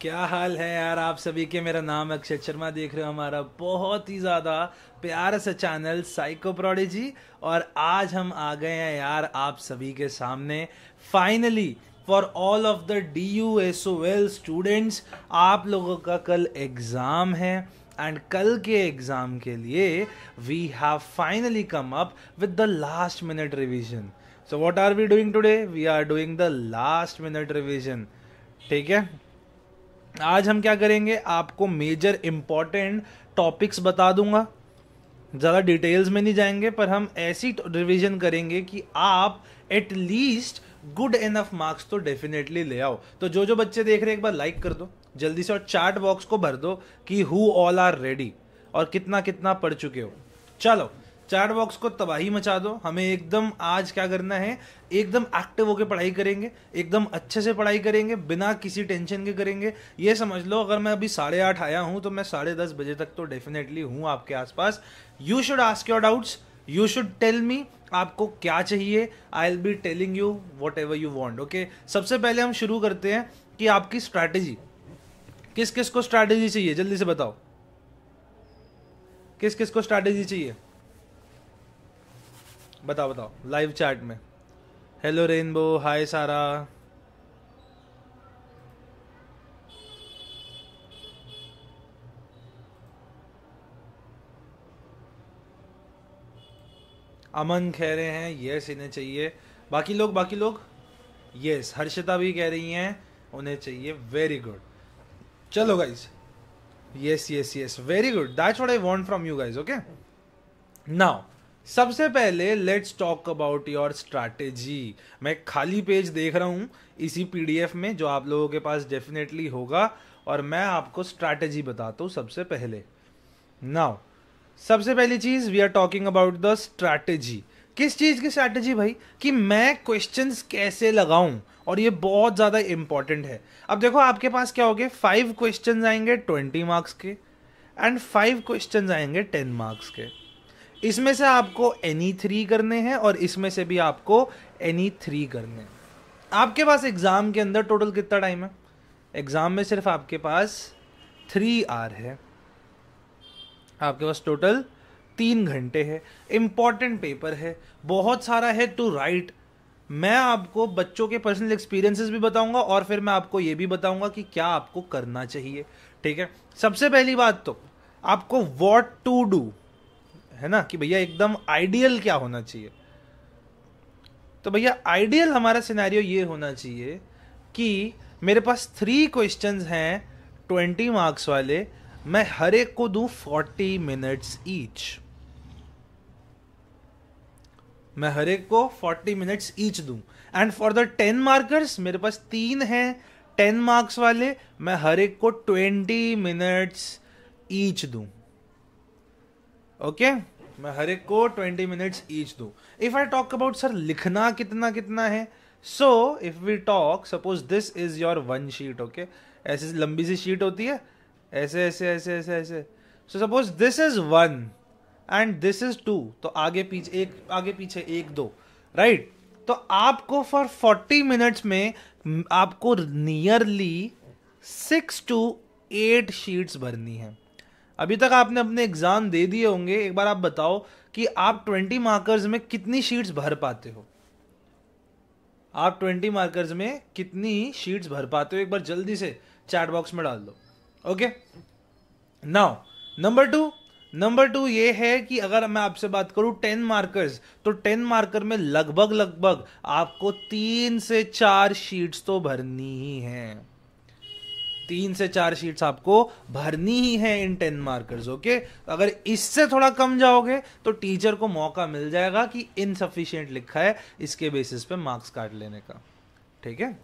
क्या हाल है यार आप सभी के मेरा नाम अक्षय शर्मा देख रहे हो हमारा बहुत ही ज़्यादा प्यार सा चैनल साइको प्रोडिजी और आज हम आ गए हैं यार आप सभी के सामने finally for all of the D U S O L students आप लोगों का कल एग्ज़ाम है एंड कल के एग्ज़ाम के लिए we have finally come up with the last minute revision so what are we doing today we are doing the last minute revision ठीक है आज हम क्या करेंगे आपको मेजर इम्पॉर्टेंट टॉपिक्स बता दूंगा ज़्यादा डिटेल्स में नहीं जाएंगे पर हम ऐसी रिवीजन तो करेंगे कि आप एटलीस्ट गुड इनफ मार्क्स तो डेफिनेटली ले आओ तो जो जो बच्चे देख रहे हैं एक बार लाइक कर दो जल्दी से और चार्ट बॉक्स को भर दो कि हु ऑल आर रेडी और कितना कितना पढ़ चुके हो चलो चार्ट बॉक्स को तबाही मचा दो हमें एकदम आज क्या करना है एकदम एक्टिव होकर पढ़ाई करेंगे एकदम अच्छे से पढ़ाई करेंगे बिना किसी टेंशन के करेंगे ये समझ लो अगर मैं अभी साढ़े आठ आया हूँ तो मैं साढ़े दस बजे तक तो डेफिनेटली हूँ आपके आसपास you should ask your doubts you should tell me आपको क्या चाहिए I'll be telling you whatever you want okay सबसे पहले हम शुरू करते हैं कि आपकी स्ट्रैटेजी किस किस को स्ट्रैटेजी चाहिए जल्दी से बताओ किस किस को स्ट्रैटेजी चाहिए बताओ बताओ लाइव चैट में hello rainbow hi Sara Aman कह रहे हैं यस इन्हें चाहिए बाकी लोग बाकी लोग यस हर्षिता भी कह रही हैं उन्हें चाहिए वेरी गुड चलो guys yes yes yes very good that's what I want from you guys okay now सबसे पहले let's talk about your strategy मैं खाली पेज देख रहा हूँ इसी पीडीएफ में जो आप लोगों के पास डेफिनेटली होगा और मैं आपको स्ट्रैटेजी बताता हूँ सबसे पहले नाउ सबसे पहली चीज़ we are talking about the strategy किस चीज़ की स्ट्रैटेजी भाई कि मैं क्वेश्चन कैसे लगाऊं और ये बहुत ज़्यादा इंपॉर्टेंट है अब देखो आपके पास क्या हो गया फाइव क्वेश्चन आएंगे ट्वेंटी मार्क्स के एंड फाइव क्वेश्चन आएंगे टेन मार्क्स के इसमें से आपको एनी थ्री e करने हैं और इसमें से भी आपको एनी थ्री e करने हैं आपके पास एग्ज़ाम के अंदर टोटल कितना टाइम है एग्ज़ाम में सिर्फ आपके पास थ्री आर है आपके पास टोटल तीन घंटे है इम्पॉर्टेंट पेपर है बहुत सारा है टू राइट मैं आपको बच्चों के पर्सनल एक्सपीरियंसेस भी बताऊंगा और फिर मैं आपको ये भी बताऊंगा कि क्या आपको करना चाहिए ठीक है सबसे पहली बात तो आपको वॉट टू डू है ना कि भैया एकदम आइडियल क्या होना चाहिए तो भैया आइडियल हमारा सिनेरियो ये होना चाहिए कि मेरे पास थ्री क्वेश्चंस हैं ट्वेंटी मार्क्स वाले मैं हर एक को दूं फोर्टी मिनट्स ईच मैं हर एक को फोर्टी मिनट्स ईच दूं and for the ten markers मेरे पास तीन हैं टेन मार्क्स वाले मैं हर एक को ट्वेंटी मिनट्स ईच दूं ओके मैं हर एक को ट्वेंटी मिनट्स ईच दूँ if I talk about sir लिखना कितना कितना है so if we talk suppose this is your one sheet okay ऐसे लंबी सी शीट होती है ऐसे ऐसे ऐसे ऐसे ऐसे so suppose this is one and this is two तो आगे पीछे एक आगे पीछे एक दो राइट right? तो आपको फॉर फोर्टी मिनट्स में आपको nearly six to eight sheets भरनी है अभी तक आपने अपने एग्ज़ाम दे दिए होंगे एक बार आप बताओ कि आप ट्वेंटी मार्कर्स में कितनी शीट्स भर पाते हो आप ट्वेंटी मार्कर्स में कितनी शीट्स भर पाते हो एक बार जल्दी से चैट बॉक्स में डाल दो okay now number two number two ये है कि अगर मैं आपसे बात करूं टेन मार्कर्स तो टेन मार्कर में लगभग लगभग आपको तीन से चार शीट्स तो भरनी ही है तीन से चार शीट्स आपको भरनी ही है इन टेन मार्कर्स ओके अगर इससे थोड़ा कम जाओगे तो टीचर को मौका मिल जाएगा कि इनसफिशियंट लिखा है इसके बेसिस पे मार्क्स काट लेने का ठीक है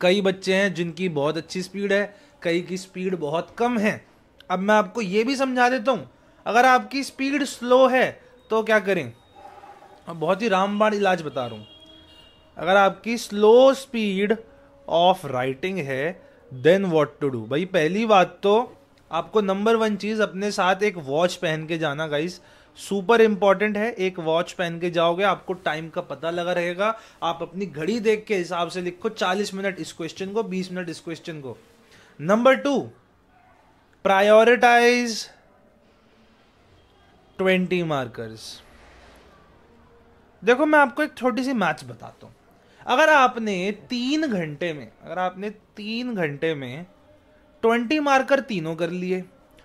कई बच्चे हैं जिनकी बहुत अच्छी स्पीड है कई की स्पीड बहुत कम है अब मैं आपको ये भी समझा देता हूँ अगर आपकी स्पीड स्लो है तो क्या करें बहुत ही रामबाण इलाज बता रहा हूँ अगर आपकी स्लो स्पीड ऑफ राइटिंग है देन वॉट टू डू भाई पहली बात तो आपको नंबर वन चीज़ अपने साथ एक वॉच पहन के जाना गाइस सुपर इंपॉर्टेंट है एक वॉच पहन के जाओगे आपको टाइम का पता लगा रहेगा आप अपनी घड़ी देख के हिसाब से लिखो चालीस मिनट इस क्वेश्चन को बीस मिनट इस क्वेश्चन को number two prioritize twenty markers देखो मैं आपको एक छोटी सी मैथ्स बताता हूँ अगर आपने तीन घंटे में अगर आपने तीन घंटे में ट्वेंटी मार्कर तीनों कर लिए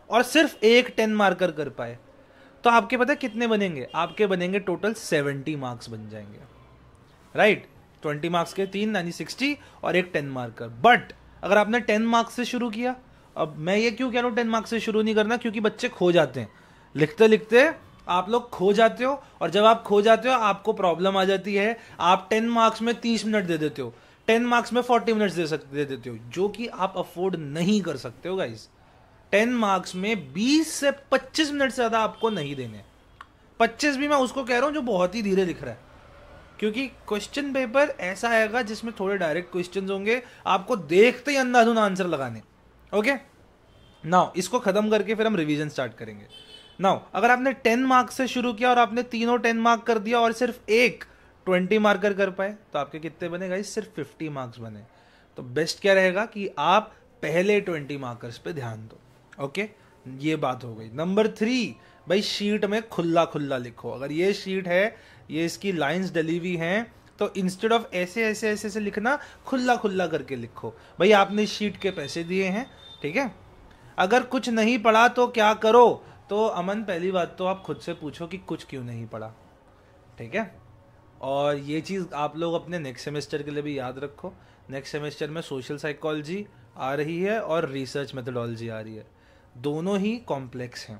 और सिर्फ एक टेन मार्कर कर पाए तो आपके पता कितने बनेंगे आपके बनेंगे टोटल सेवेंटी मार्क्स बन जाएंगे राइट ट्वेंटी मार्क्स के तीन यानी सिक्सटी और एक टेन मार्कर बट अगर आपने टेन मार्क्स से शुरू किया अब मैं ये क्यों कह रहा हूँ टेन मार्क्स से शुरू नहीं करना क्योंकि बच्चे खो जाते हैं लिखते लिखते आप लोग खो जाते हो और जब आप खो जाते हो आपको प्रॉब्लम आ जाती है आप टेन मार्क्स में तीस मिनट दे देते हो टेन मार्क्स में फोर्टी मिनट्स दे सकते दे देते हो जो कि आप अफोर्ड नहीं कर सकते हो गाइज टेन मार्क्स में बीस से पच्चीस मिनट से ज़्यादा आपको नहीं देने पच्चीस भी मैं उसको कह रहा हूँ जो बहुत ही धीरे दिख रहा है क्योंकि क्वेश्चन पेपर ऐसा आएगा जिसमें थोड़े डायरेक्ट क्वेश्चन होंगे आपको देखते ही अंदाधुन आंसर लगाने ओके okay? नाउ इसको ख़त्म करके फिर हम रिवीजन स्टार्ट करेंगे नाउ अगर आपने टेन मार्क से शुरू किया और आपने तीनों टेन मार्क कर दिया और सिर्फ एक ट्वेंटी मार्कर कर पाए तो आपके कितने बने गाइस सिर्फ फिफ्टी मार्क्स बने तो बेस्ट क्या रहेगा कि आप पहले ट्वेंटी मार्कर्स पे ध्यान दो ओके ये बात हो गई नंबर थ्री भाई शीट में खुला खुला लिखो अगर ये शीट है ये इसकी लाइंस डली हुई हैं तो इंस्टेड ऑफ ऐसे ऐसे ऐसे ऐसे लिखना खुला खुला करके लिखो भाई आपने शीट के पैसे दिए हैं ठीक है अगर कुछ नहीं पढ़ा तो क्या करो तो अमन पहली बात तो आप खुद से पूछो कि कुछ क्यों नहीं पढ़ा ठीक है और ये चीज़ आप लोग अपने नेक्स्ट सेमेस्टर के लिए भी याद रखो नेक्स्ट सेमेस्टर में सोशल साइकोलॉजी आ रही है और रिसर्च मेथडोलॉजी आ रही है दोनों ही कॉम्प्लेक्स हैं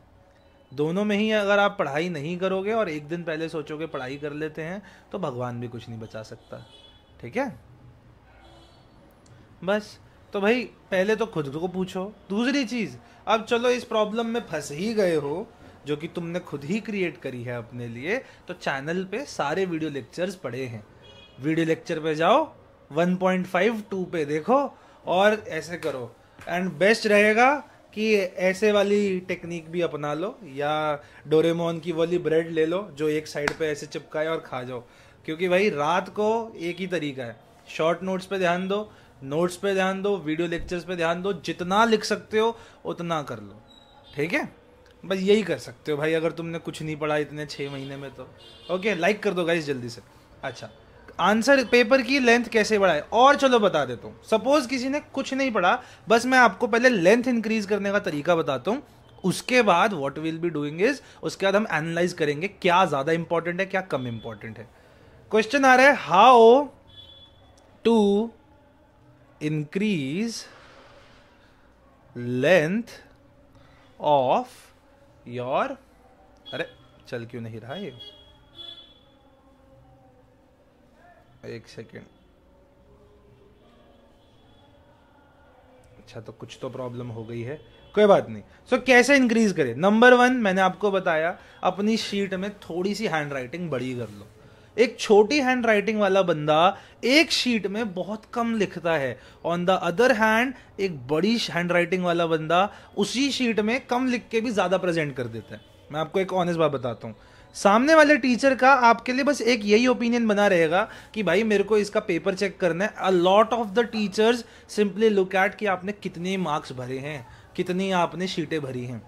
दोनों में ही अगर आप पढ़ाई नहीं करोगे और एक दिन पहले सोचोगे पढ़ाई कर लेते हैं तो भगवान भी कुछ नहीं बचा सकता ठीक है बस तो भाई पहले तो खुद को पूछो दूसरी चीज़ अब चलो इस प्रॉब्लम में फंस ही गए हो जो कि तुमने खुद ही क्रिएट करी है अपने लिए तो चैनल पे सारे वीडियो लेक्चर्स पड़े हैं वीडियो लेक्चर पे जाओ 1.5 टू पे देखो और ऐसे करो एंड बेस्ट रहेगा कि ऐसे वाली टेक्निक भी अपना लो या डोरेमोन की वाली ब्रेड ले लो जो एक साइड पे ऐसे चिपकाए और खा जाओ क्योंकि भाई रात को एक ही तरीका है शॉर्ट नोट्स पे ध्यान दो नोट्स पे ध्यान दो वीडियो लेक्चर्स पे ध्यान दो जितना लिख सकते हो उतना कर लो ठीक है बस यही कर सकते हो भाई अगर तुमने कुछ नहीं पढ़ा इतने छः महीने में तो ओके लाइक कर दो गाइज जल्दी से अच्छा आंसर पेपर की लेंथ कैसे बढ़ाए और चलो बता देता हूँ सपोज किसी ने कुछ नहीं पढ़ा बस मैं आपको पहले लेंथ इंक्रीज करने का तरीका बताता हूँ उसके बाद what will be doing is उसके बाद हम एनालाइज करेंगे क्या ज़्यादा इंपॉर्टेंट है क्या कम इंपॉर्टेंट है क्वेश्चन आ रहा है how to increase length of your अरे चल क्यों नहीं रहा ये एक सेकेंड अच्छा तो कुछ तो प्रॉब्लम हो गई है कोई बात नहीं सो so, कैसे इंक्रीज करें नंबर वन मैंने आपको बताया अपनी शीट में थोड़ी सी हैंड राइटिंग बड़ी कर लो एक छोटी हैंड राइटिंग वाला बंदा एक शीट में बहुत कम लिखता है ऑन द अदर हैंड एक बड़ी हैंड राइटिंग वाला बंदा उसी शीट में कम लिख के भी ज़्यादा प्रेजेंट कर देता है मैं आपको एक ऑनेस्ट बात बताता हूँ सामने वाले टीचर का आपके लिए बस एक यही ओपिनियन बना रहेगा कि भाई मेरे को इसका पेपर चेक करना है a lot of the teachers simply look at कि आपने कितने मार्क्स भरे हैं कितनी आपने शीटें भरी हैं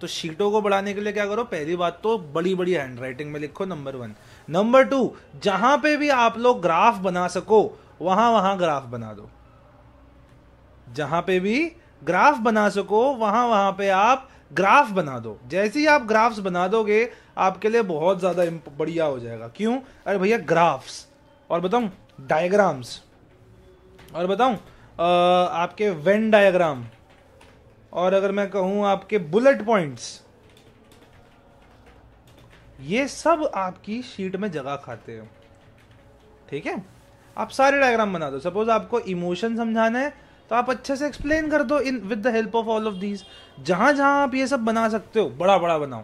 तो शीटों को बढ़ाने के लिए क्या करो पहली बात तो बड़ी बड़ी हैंड राइटिंग में लिखो नंबर वन नंबर टू जहां पे भी आप लोग ग्राफ बना सको वहां वहां ग्राफ बना दो जहां पे भी ग्राफ बना सको वहां वहां पे आप ग्राफ बना दो जैसे ही आप ग्राफ्स बना दोगे आपके लिए बहुत ज़्यादा बढ़िया हो जाएगा क्यों अरे भैया ग्राफ्स और बताऊ डायग्राम्स और बताऊ आपके वेन डायग्राम और अगर मैं कहूं आपके बुलेट पॉइंट्स ये सब आपकी शीट में जगह खाते हैं ठीक है आप सारे डायग्राम बना दो सपोज आपको इमोशन समझाना है तो आप अच्छे से एक्सप्लेन कर दो इन with the help of all of these जहां जहां आप ये सब बना सकते हो बड़ा बड़ा बनाओ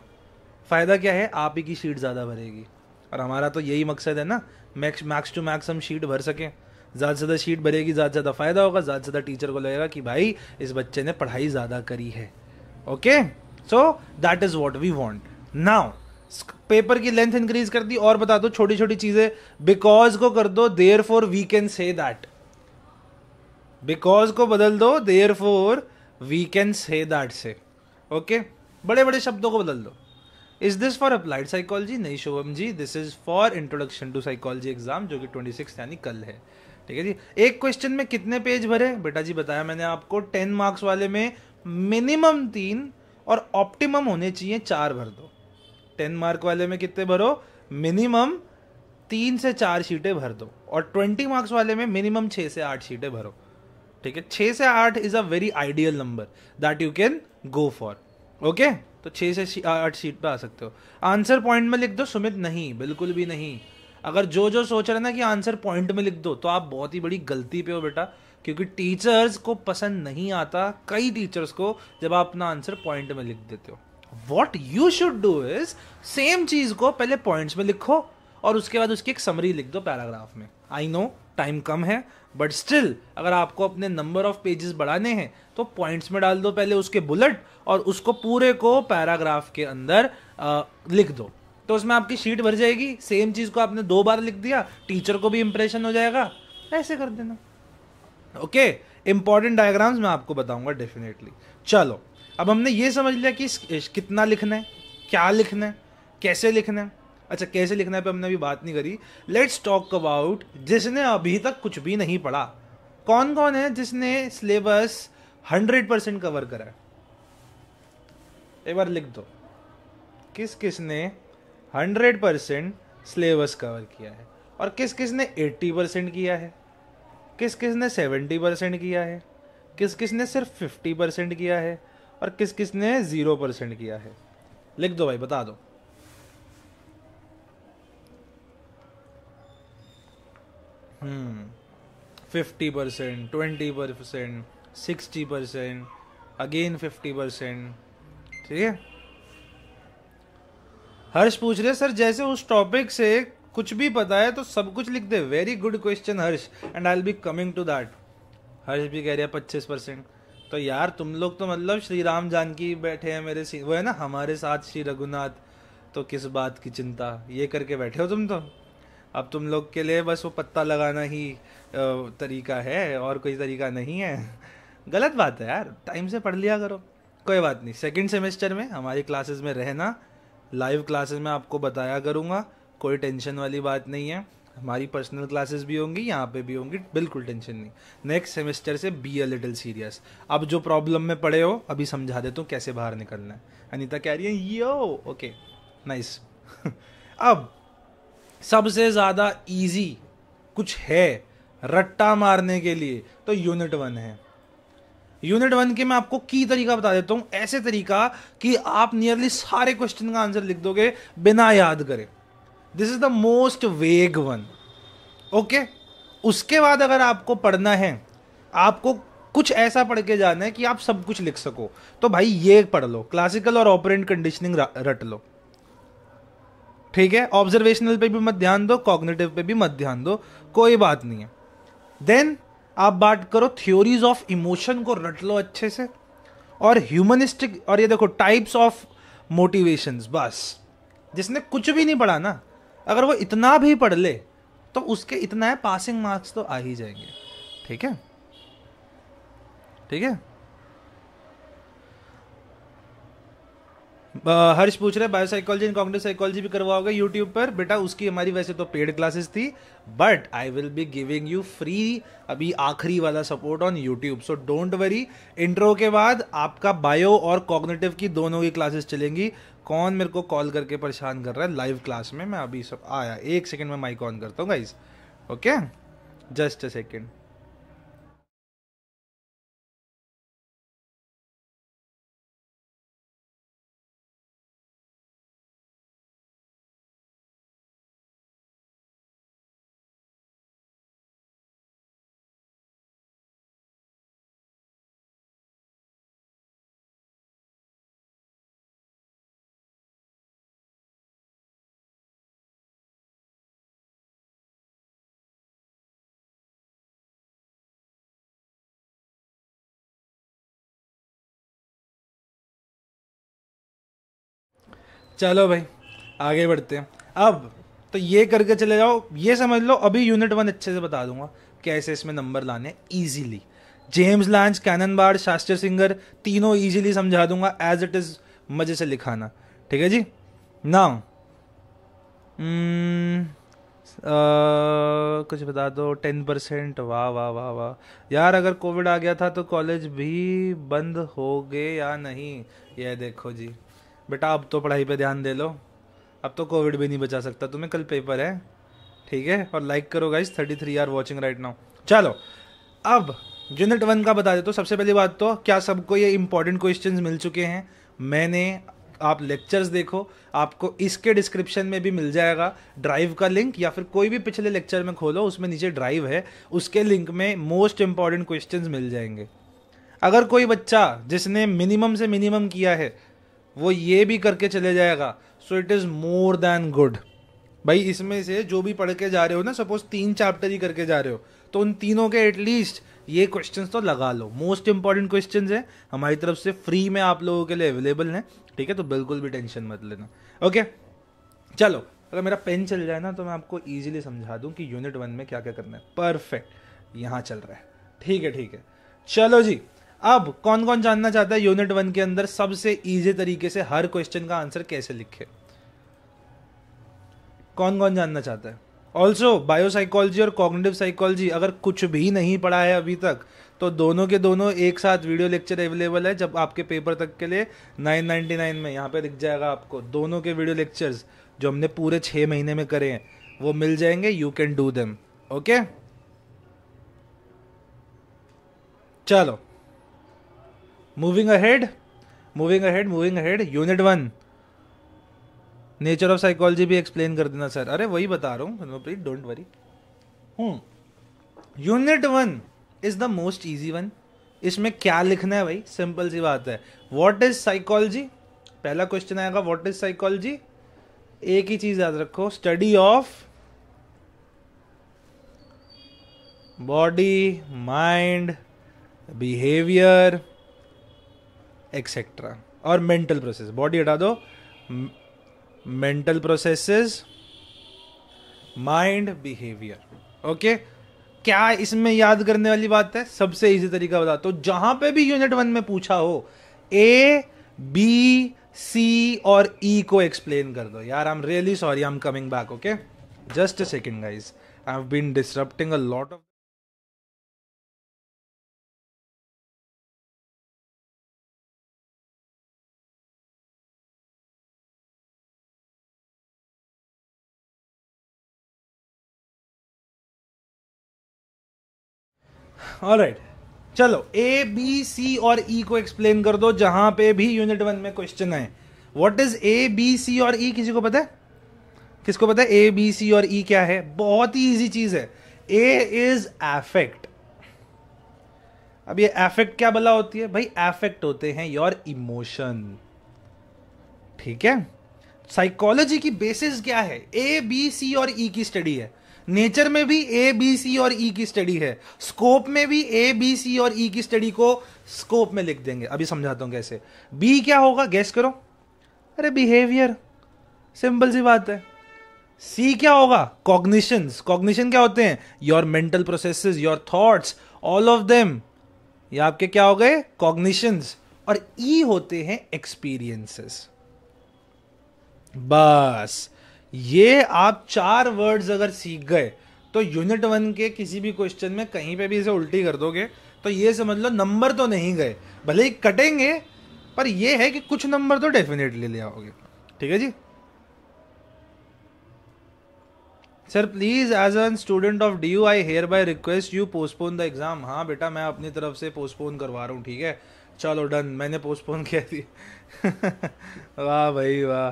फायदा क्या है आप ही की शीट ज़्यादा भरेगी और हमारा तो यही मकसद है ना मैक्स मैक्स टू मैक्स हम शीट भर सकें ज़्यादा से ज़्यादा शीट भरेगी ज़्यादा से ज़्यादा फ़ायदा होगा ज़्यादा से ज़्यादा टीचर को लगेगा कि भाई इस बच्चे ने पढ़ाई ज़्यादा करी है okay so that is what we want now paper की लेंथ इंक्रीज कर दी और बता दो छोटी छोटी चीज़ें बिकॉज को कर दो therefore we can say that because को बदल दो therefore we can say that say okay बड़े बड़े शब्दों को बदल दो is this for applied psychology नहीं Shubham ji this is for introduction to psychology exam जो कि ट्वेंटी सिक्स यानी कल है ठीक है जी एक क्वेश्चन में कितने पेज भरे बेटा जी बताया मैंने आपको टेन मार्क्स वाले में मिनिमम तीन और ऑप्टिमम होने चाहिए चार भर दो टेन मार्क वाले में कितने भरो मिनिमम तीन से चार शीटें भर दो और ट्वेंटी मार्क्स वाले में मिनिमम छः से आठ शीटें भरो ठीक है छः से आठ is a very ideal number that you can go for okay तो छः से आठ सीट पे आ सकते हो आंसर पॉइंट में लिख दो सुमित नहीं बिल्कुल भी नहीं अगर जो जो सोच रहे ना कि आंसर पॉइंट में लिख दो तो आप बहुत ही बड़ी गलती पे हो बेटा क्योंकि टीचर्स को पसंद नहीं आता कई टीचर्स को जब आप अपना आंसर पॉइंट में लिख देते हो what you should do is same चीज को पहले पॉइंट्स में लिखो और उसके बाद उसकी एक समरी लिख दो पैराग्राफ में आई नो टाइम कम है बट स्टिल अगर आपको अपने नंबर ऑफ पेजेस बढ़ाने हैं तो पॉइंट्स में डाल दो पहले उसके बुलेट और उसको पूरे को पैराग्राफ के अंदर आ, लिख दो तो उसमें आपकी शीट भर जाएगी सेम चीज़ को आपने दो बार लिख दिया टीचर को भी इंप्रेशन हो जाएगा ऐसे कर देना ओके इंपॉर्टेंट डायग्राम्स मैं आपको बताऊंगा डेफिनेटली चलो अब हमने ये समझ लिया कि कितना लिखना है क्या लिखना है कैसे लिखना है अच्छा कैसे लिखना है पे हमने अभी बात नहीं करी लेट्स टॉक अबाउट जिसने अभी तक कुछ भी नहीं पढ़ा कौन कौन है जिसने सिलेबस हंड्रेड परसेंट कवर करा है एक बार लिख दो किस किस ने हंड्रेड परसेंट सिलेबस कवर किया है और किस किस ने एट्टी परसेंट किया है किस किस ने सेवेंटी परसेंट किया है किस किस ने सिर्फ फिफ्टी परसेंट किया है और किस किस ने ज़ीरो परसेंट किया है लिख दो भाई बता दो fifty percent twenty percent sixty percent again fifty percent ठीक है हर्ष पूछ रहे सर जैसे उस टॉपिक से कुछ भी पता है तो सब कुछ लिख दे very good question Harsh and I will be coming to that Harsh भी कह रहे हैं पच्चीस परसेंट तो यार तुम लोग तो मतलब श्री राम जानकी बैठे हैं मेरे वो है ना हमारे साथ श्री रघुनाथ तो किस बात की चिंता ये करके बैठे हो तुम तो अब तुम लोग के लिए बस वो पत्ता लगाना ही तरीका है और कोई तरीका नहीं है गलत बात है यार टाइम से पढ़ लिया करो कोई बात नहीं सेकेंड सेमेस्टर में हमारी क्लासेस में रहना लाइव क्लासेस में आपको बताया करूँगा कोई टेंशन वाली बात नहीं है हमारी पर्सनल क्लासेस भी होंगी यहाँ पे भी होंगी बिल्कुल टेंशन नहीं नेक्स्ट सेमेस्टर से बी अ लिटिल सीरियस अब जो प्रॉब्लम में पड़े हो अभी समझा देता हूँ कैसे बाहर निकलना है अनिता कह रही है यो ओके नाइस अब सबसे ज़्यादा ईजी कुछ है रट्टा मारने के लिए तो यूनिट वन है यूनिट वन के मैं आपको की तरीका बता देता हूँ ऐसे तरीका कि आप नियरली सारे क्वेश्चन का आंसर लिख दोगे बिना याद करे this is the most vague one okay उसके बाद अगर आपको पढ़ना है आपको कुछ ऐसा पढ़ के जाना है कि आप सब कुछ लिख सको तो भाई ये पढ़ लो क्लासिकल और ऑपरेंट कंडीशनिंग रट लो ठीक है ऑब्जर्वेशनल पे भी मत ध्यान दो कॉग्निटिव पे भी मत ध्यान दो कोई बात नहीं है देन आप बात करो थ्योरीज ऑफ इमोशन को रट लो अच्छे से और ह्यूमनिस्टिक और ये देखो टाइप्स ऑफ मोटिवेशंस बस जिसने कुछ भी नहीं पढ़ा ना अगर वो इतना भी पढ़ ले तो उसके इतना है पासिंग मार्क्स तो आ ही जाएंगे ठीक है ठीक है हर्ष पूछ रहे बायोसाइकोलॉजी एंड कॉग्निटिव साइकोलॉजी भी करवाओगे यूट्यूब पर बेटा उसकी हमारी वैसे तो पेड क्लासेस थी but I will be giving you free अभी आखिरी वाला support on YouTube so don't worry intro के बाद आपका बायो और कॉग्निटिव की दोनों की क्लासेस चलेंगी कौन मेरे को कॉल करके परेशान कर रहा है लाइव क्लास में मैं अभी सब आया एक सेकेंड में माइक ऑन करता हूँ guys okay just a second चलो भाई आगे बढ़ते हैं अब तो ये करके चले जाओ ये समझ लो अभी यूनिट वन अच्छे से बता दूंगा कैसे इसमें नंबर लाने easily James Lange Cannon Bard Schachter Singer तीनों ईजिली समझा दूंगा एज इट इज मजे से लिखाना ठीक है जी ना हम्म, कुछ बता दो टेन परसेंट वाह वाह वाह वाह यार अगर कोविड आ गया था तो कॉलेज भी बंद हो गए या नहीं यह देखो जी बेटा अब तो पढ़ाई पे ध्यान दे लो अब तो कोविड भी नहीं बचा सकता तुम्हें कल पेपर है ठीक है और लाइक करो guys thirty three are watching right now चलो अब यूनिट वन का बता दे तो सबसे पहली बात तो क्या सबको ये इंपॉर्टेंट क्वेश्चन मिल चुके हैं मैंने आप लेक्चर्स देखो आपको इसके डिस्क्रिप्शन में भी मिल जाएगा ड्राइव का लिंक या फिर कोई भी पिछले लेक्चर में खोलो उसमें नीचे ड्राइव है उसके लिंक में मोस्ट इंपॉर्टेंट क्वेश्चन मिल जाएंगे अगर कोई बच्चा जिसने मिनिमम से मिनिमम किया है वो ये भी करके चले जाएगा so it is more than good भाई इसमें से जो भी पढ़ के जा रहे हो ना सपोज तीन चैप्टर ही करके जा रहे हो तो उन तीनों के एटलीस्ट ये क्वेश्चंस तो लगा लो मोस्ट इंपॉर्टेंट क्वेश्चंस है हमारी तरफ से फ्री में आप लोगों के लिए अवेलेबल हैं ठीक है तो बिल्कुल भी टेंशन मत लेना ओके चलो अगर मेरा पेन चल जाए ना तो मैं आपको ईजिली समझा दूँ कि यूनिट वन में क्या क्या करना है परफेक्ट यहाँ चल रहा है ठीक है ठीक है चलो जी अब कौन कौन जानना चाहता है यूनिट वन के अंदर सबसे ईजी तरीके से हर क्वेश्चन का आंसर कैसे लिखे कौन कौन जानना चाहता है ऑल्सो बायोसाइकोलॉजी और कॉग्निटिव साइकोलॉजी अगर कुछ भी नहीं पढ़ा है अभी तक तो दोनों के दोनों एक साथ वीडियो लेक्चर अवेलेबल है जब आपके पेपर तक के लिए 999 में यहाँ पे दिख जाएगा आपको दोनों के वीडियो लेक्चर्स जो हमने पूरे छः महीने में करे हैं वो मिल जाएंगे you can do them okay चलो moving ahead moving ahead moving ahead unit one nature of psychology भी एक्सप्लेन कर देना सर अरे वही बता रहा हूँ please don't worry unit one is the most easy one इसमें क्या लिखना है भाई सिंपल सी बात है वॉट इज साइकोलॉजी पहला क्वेश्चन आएगा वॉट इज साइकोलॉजी एक ही चीज याद रखो study of body mind behaviour etcetera और मेंटल प्रोसेस बॉडी हटा दो mental processes mind behaviour okay क्या इसमें याद करने वाली बात है सबसे इजी तरीका बता तो जहां पे भी यूनिट वन में पूछा हो ए बी सी और ई e को एक्सप्लेन कर दो यार I am really sorry I am coming back okay just a second guys I have been disturbing a lot of alright चलो ए बी सी और ई e को explain कर दो जहां पे भी यूनिट वन में क्वेश्चन आए what is A B C और ई e? किसी को पता है किसको पता है ए बी सी और ई e क्या है बहुत ही ईजी चीज है ए इज एफेक्ट अब ये एफेक्ट क्या बला होती है भाई एफेक्ट होते हैं योर इमोशन ठीक है साइकोलॉजी की बेसिस क्या है ए बी सी और ई e की स्टडी है नेचर में भी ए बी सी और ई e की स्टडी है स्कोप में भी ए बी सी और ई e की स्टडी को स्कोप में लिख देंगे अभी समझाता हूँ कैसे बी क्या होगा गैस करो अरे बिहेवियर सिंपल सी बात है सी क्या होगा कॉग्निशन कॉग्निशन क्या होते हैं your mental processes your thoughts all of them ये आपके क्या हो गए कॉग्निशंस और ई e होते हैं एक्सपीरियंसेस बस ये आप चार वर्ड्स अगर सीख गए तो यूनिट वन के किसी भी क्वेश्चन में कहीं पे भी इसे उल्टी कर दोगे तो ये समझ लो नंबर तो नहीं गए भले ही कटेंगे पर यह है कि कुछ नंबर तो डेफिनेटली ले आओगे ठीक है जी sir please as an student of D U I hereby request you postpone the exam हाँ बेटा मैं अपनी तरफ से पोस्टपोन करवा रहा हूँ ठीक है चलो डन मैंने पोस्टपोन किया थी वाह भाई वाह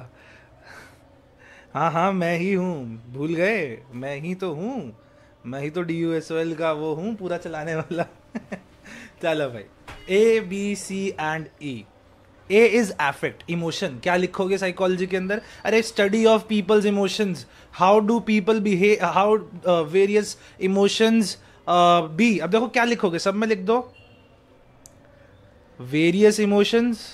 हाँ हाँ मैं ही हूँ भूल गए मैं ही तो हूँ मैं ही तो डी यू एस एल का वो हूँ पूरा चलाने वाला चलो भाई A B C and E A is affect emotion क्या लिखोगे साइकोलॉजी के अंदर अरे study of people's emotions how do people behave how various emotions B अब देखो क्या लिखोगे सब में लिख दो various emotions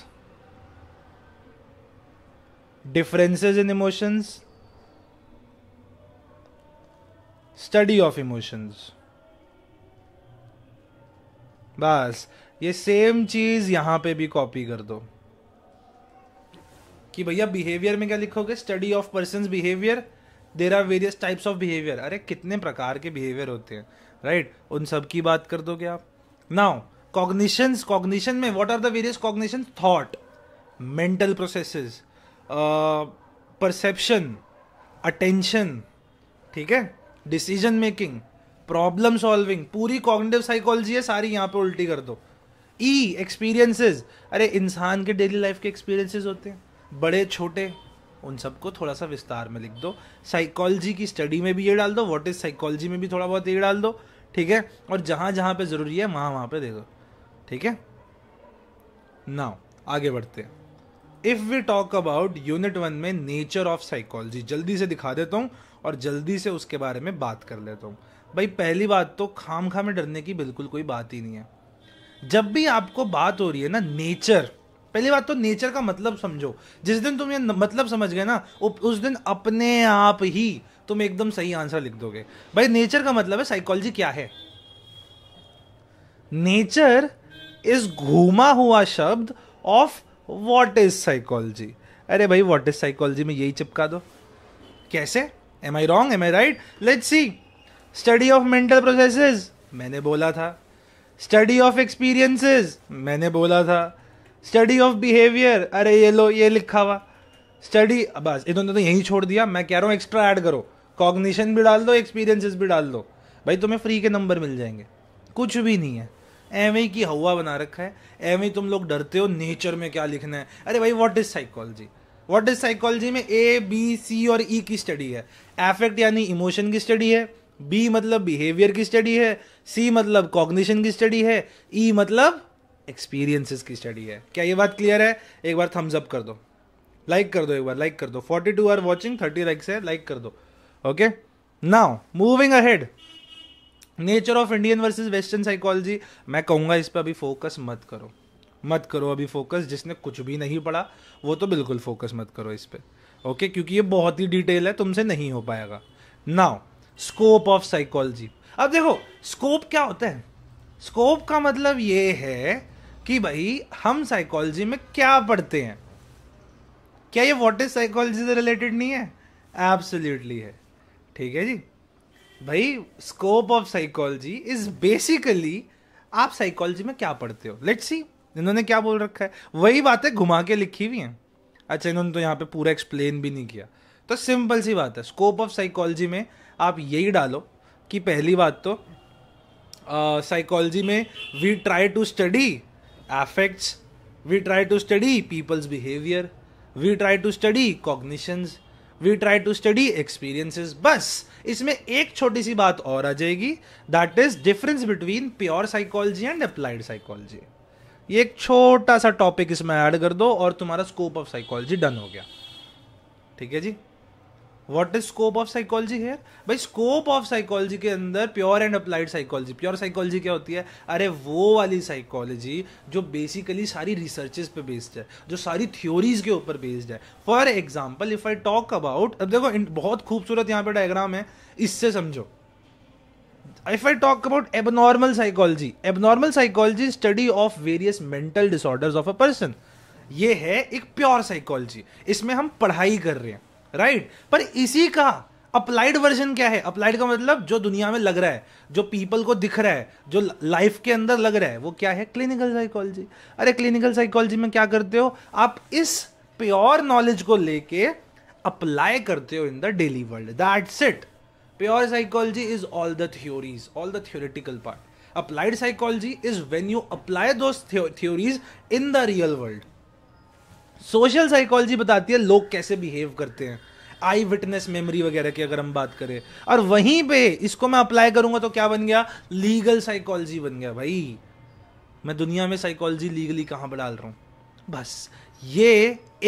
differences in emotions study of emotions बस ये सेम चीज यहां पे भी कॉपी कर दो कि भैया बिहेवियर में क्या लिखोगे study of person behaviour there are various types of behaviour अरे कितने प्रकार के बिहेवियर होते हैं राइट right? उन सब की बात कर दोगे आप नाउ कॉग्निशन कॉग्निशन में what are the various cognition thought mental process perception attention ठीक है डिसीजन मेकिंग प्रॉब्लम सॉल्विंग पूरी कॉग्निटिव साइकोलॉजी है सारी यहाँ पे उल्टी कर दो ई e, एक्सपीरियंसेस अरे इंसान के डेली लाइफ के एक्सपीरियंसेस होते हैं बड़े छोटे उन सबको थोड़ा सा विस्तार में लिख दो साइकोलॉजी की स्टडी में भी ये डाल दो व्हाट इज साइकोलॉजी में भी थोड़ा बहुत ये डाल दो ठीक है और जहाँ जहाँ पे ज़रूरी है वहाँ वहाँ पे दे दो ठीक है नाउ आगे बढ़ते हैं if we talk about unit one में नेचर ऑफ साइकोलॉजी जल्दी से दिखा देता हूँ और जल्दी से उसके बारे में बात कर लेता हूँ भाई पहली बात तो खाम खा में डरने की बिल्कुल कोई बात ही नहीं है जब भी आपको बात हो रही है ना नेचर पहली बात तो नेचर का मतलब समझो जिस दिन तुम ये मतलब समझ गए ना उस दिन अपने आप ही तुम एकदम सही आंसर लिख दोगे भाई नेचर का मतलब है साइकोलॉजी क्या है नेचर इज घूमा हुआ शब्द ऑफ वॉट इज साइकोलॉजी अरे भाई वॉट इज साइकोलॉजी में यही चिपका दो कैसे am I wrong am I right let see study of mental processes मैंने बोला था स्टडी ऑफ एक्सपीरियंसेस मैंने बोला था स्टडी ऑफ बिहेवियर अरे ये लो ये लिखा हुआ स्टडी बस इन्होंने तो यहीं छोड़ दिया मैं कह रहा हूँ एक्स्ट्रा ऐड करो कॉग्निशन भी डाल दो एक्सपीरियंसेस भी डाल दो भाई तुम्हें फ्री के नंबर मिल जाएंगे कुछ भी नहीं है एवं की हवा बना रखा है एवं तुम लोग डरते हो नेचर में क्या लिखना है अरे भाई what is psychology what is psychology में ए बी सी और ई e की स्टडी है एफेक्ट यानी इमोशन की स्टडी है बी मतलब बिहेवियर की स्टडी है सी मतलब कॉग्निशन की स्टडी है ई e मतलब एक्सपीरियंसेस की स्टडी है क्या ये बात क्लियर है एक बार थम्स अप कर दो लाइक like कर दो एक बार लाइक like कर दो forty two are watching thirty likes है लाइक like कर दो okay now moving ahead nature of Indian versus western psychology मैं कहूंगा इस पर अभी फोकस मत करो मत करो अभी फोकस जिसने कुछ भी नहीं पढ़ा वो तो बिल्कुल फोकस मत करो इस पर ओके क्योंकि ये बहुत ही डिटेल है तुमसे नहीं हो पाएगा नाउ स्कोप ऑफ साइकोलॉजी अब देखो स्कोप क्या होता है स्कोप का मतलब ये है कि भाई हम साइकोलॉजी में क्या पढ़ते हैं क्या ये वॉट इज साइकोलॉजी से रिलेटेड नहीं है एब्सोल्यूटली है ठीक है जी भाई scope of psychology is basically आप साइकोलॉजी में क्या पढ़ते हो लेट्स सी इन्होंने क्या बोल रखा है वही बातें घुमा के लिखी हुई हैं अच्छा इन्होंने तो यहाँ पे पूरा एक्सप्लेन भी नहीं किया तो सिंपल सी बात है स्कोप ऑफ साइकोलॉजी में आप यही डालो कि पहली बात तो साइकोलॉजी में we try to study affects we try to study people's behaviour we try to study cognitions we try to study experiences बस इसमें एक छोटी सी बात और आ जाएगी that is difference between pure psychology and applied psychology ये एक छोटा सा टॉपिक इसमें ऐड कर दो और तुम्हारा स्कोप ऑफ साइकोलॉजी डन हो गया ठीक है जी what is scope of psychology है भाई स्कोप ऑफ साइकोलॉजी के अंदर pure and applied psychology pure psychology क्या होती है अरे वो वाली साइकोलॉजी जो बेसिकली सारी रिसर्चेस पे बेस्ड है जो सारी थ्योरीज के ऊपर बेस्ड है for example if I talk about अब देखो बहुत खूबसूरत यहाँ पे डायग्राम है इससे समझो if I talk about abnormal psychology abnormal psychology study of various mental mental of a person ये है एक प्योर साइकोलॉजी इसमें हम पढ़ाई कर रहे हैं राइट right? पर इसी का अप्लाइड वर्जन क्या है अप्लाइड का मतलब जो दुनिया में लग रहा है जो पीपल को दिख रहा है जो लाइफ के अंदर लग रहा है वो क्या है क्लिनिकल साइकोलॉजी अरे क्लिनिकल साइकोलॉजी में क्या करते हो आप इस प्योर नॉलेज को लेके अप्लाई करते हो in the daily world that's it pure psychology is all the theories all the theoretical part applied psychology is when you apply दो theories in the real world social psychology बताती है लोग कैसे behave करते हैं आई witness memory वगैरह की अगर हम बात करें और वहीं पे इसको मैं अप्लाई करूंगा तो क्या बन गया लीगल साइकोलॉजी बन गया भाई मैं दुनिया में साइकोलॉजी लीगली कहाँ पर डाल रहा हूँ बस ये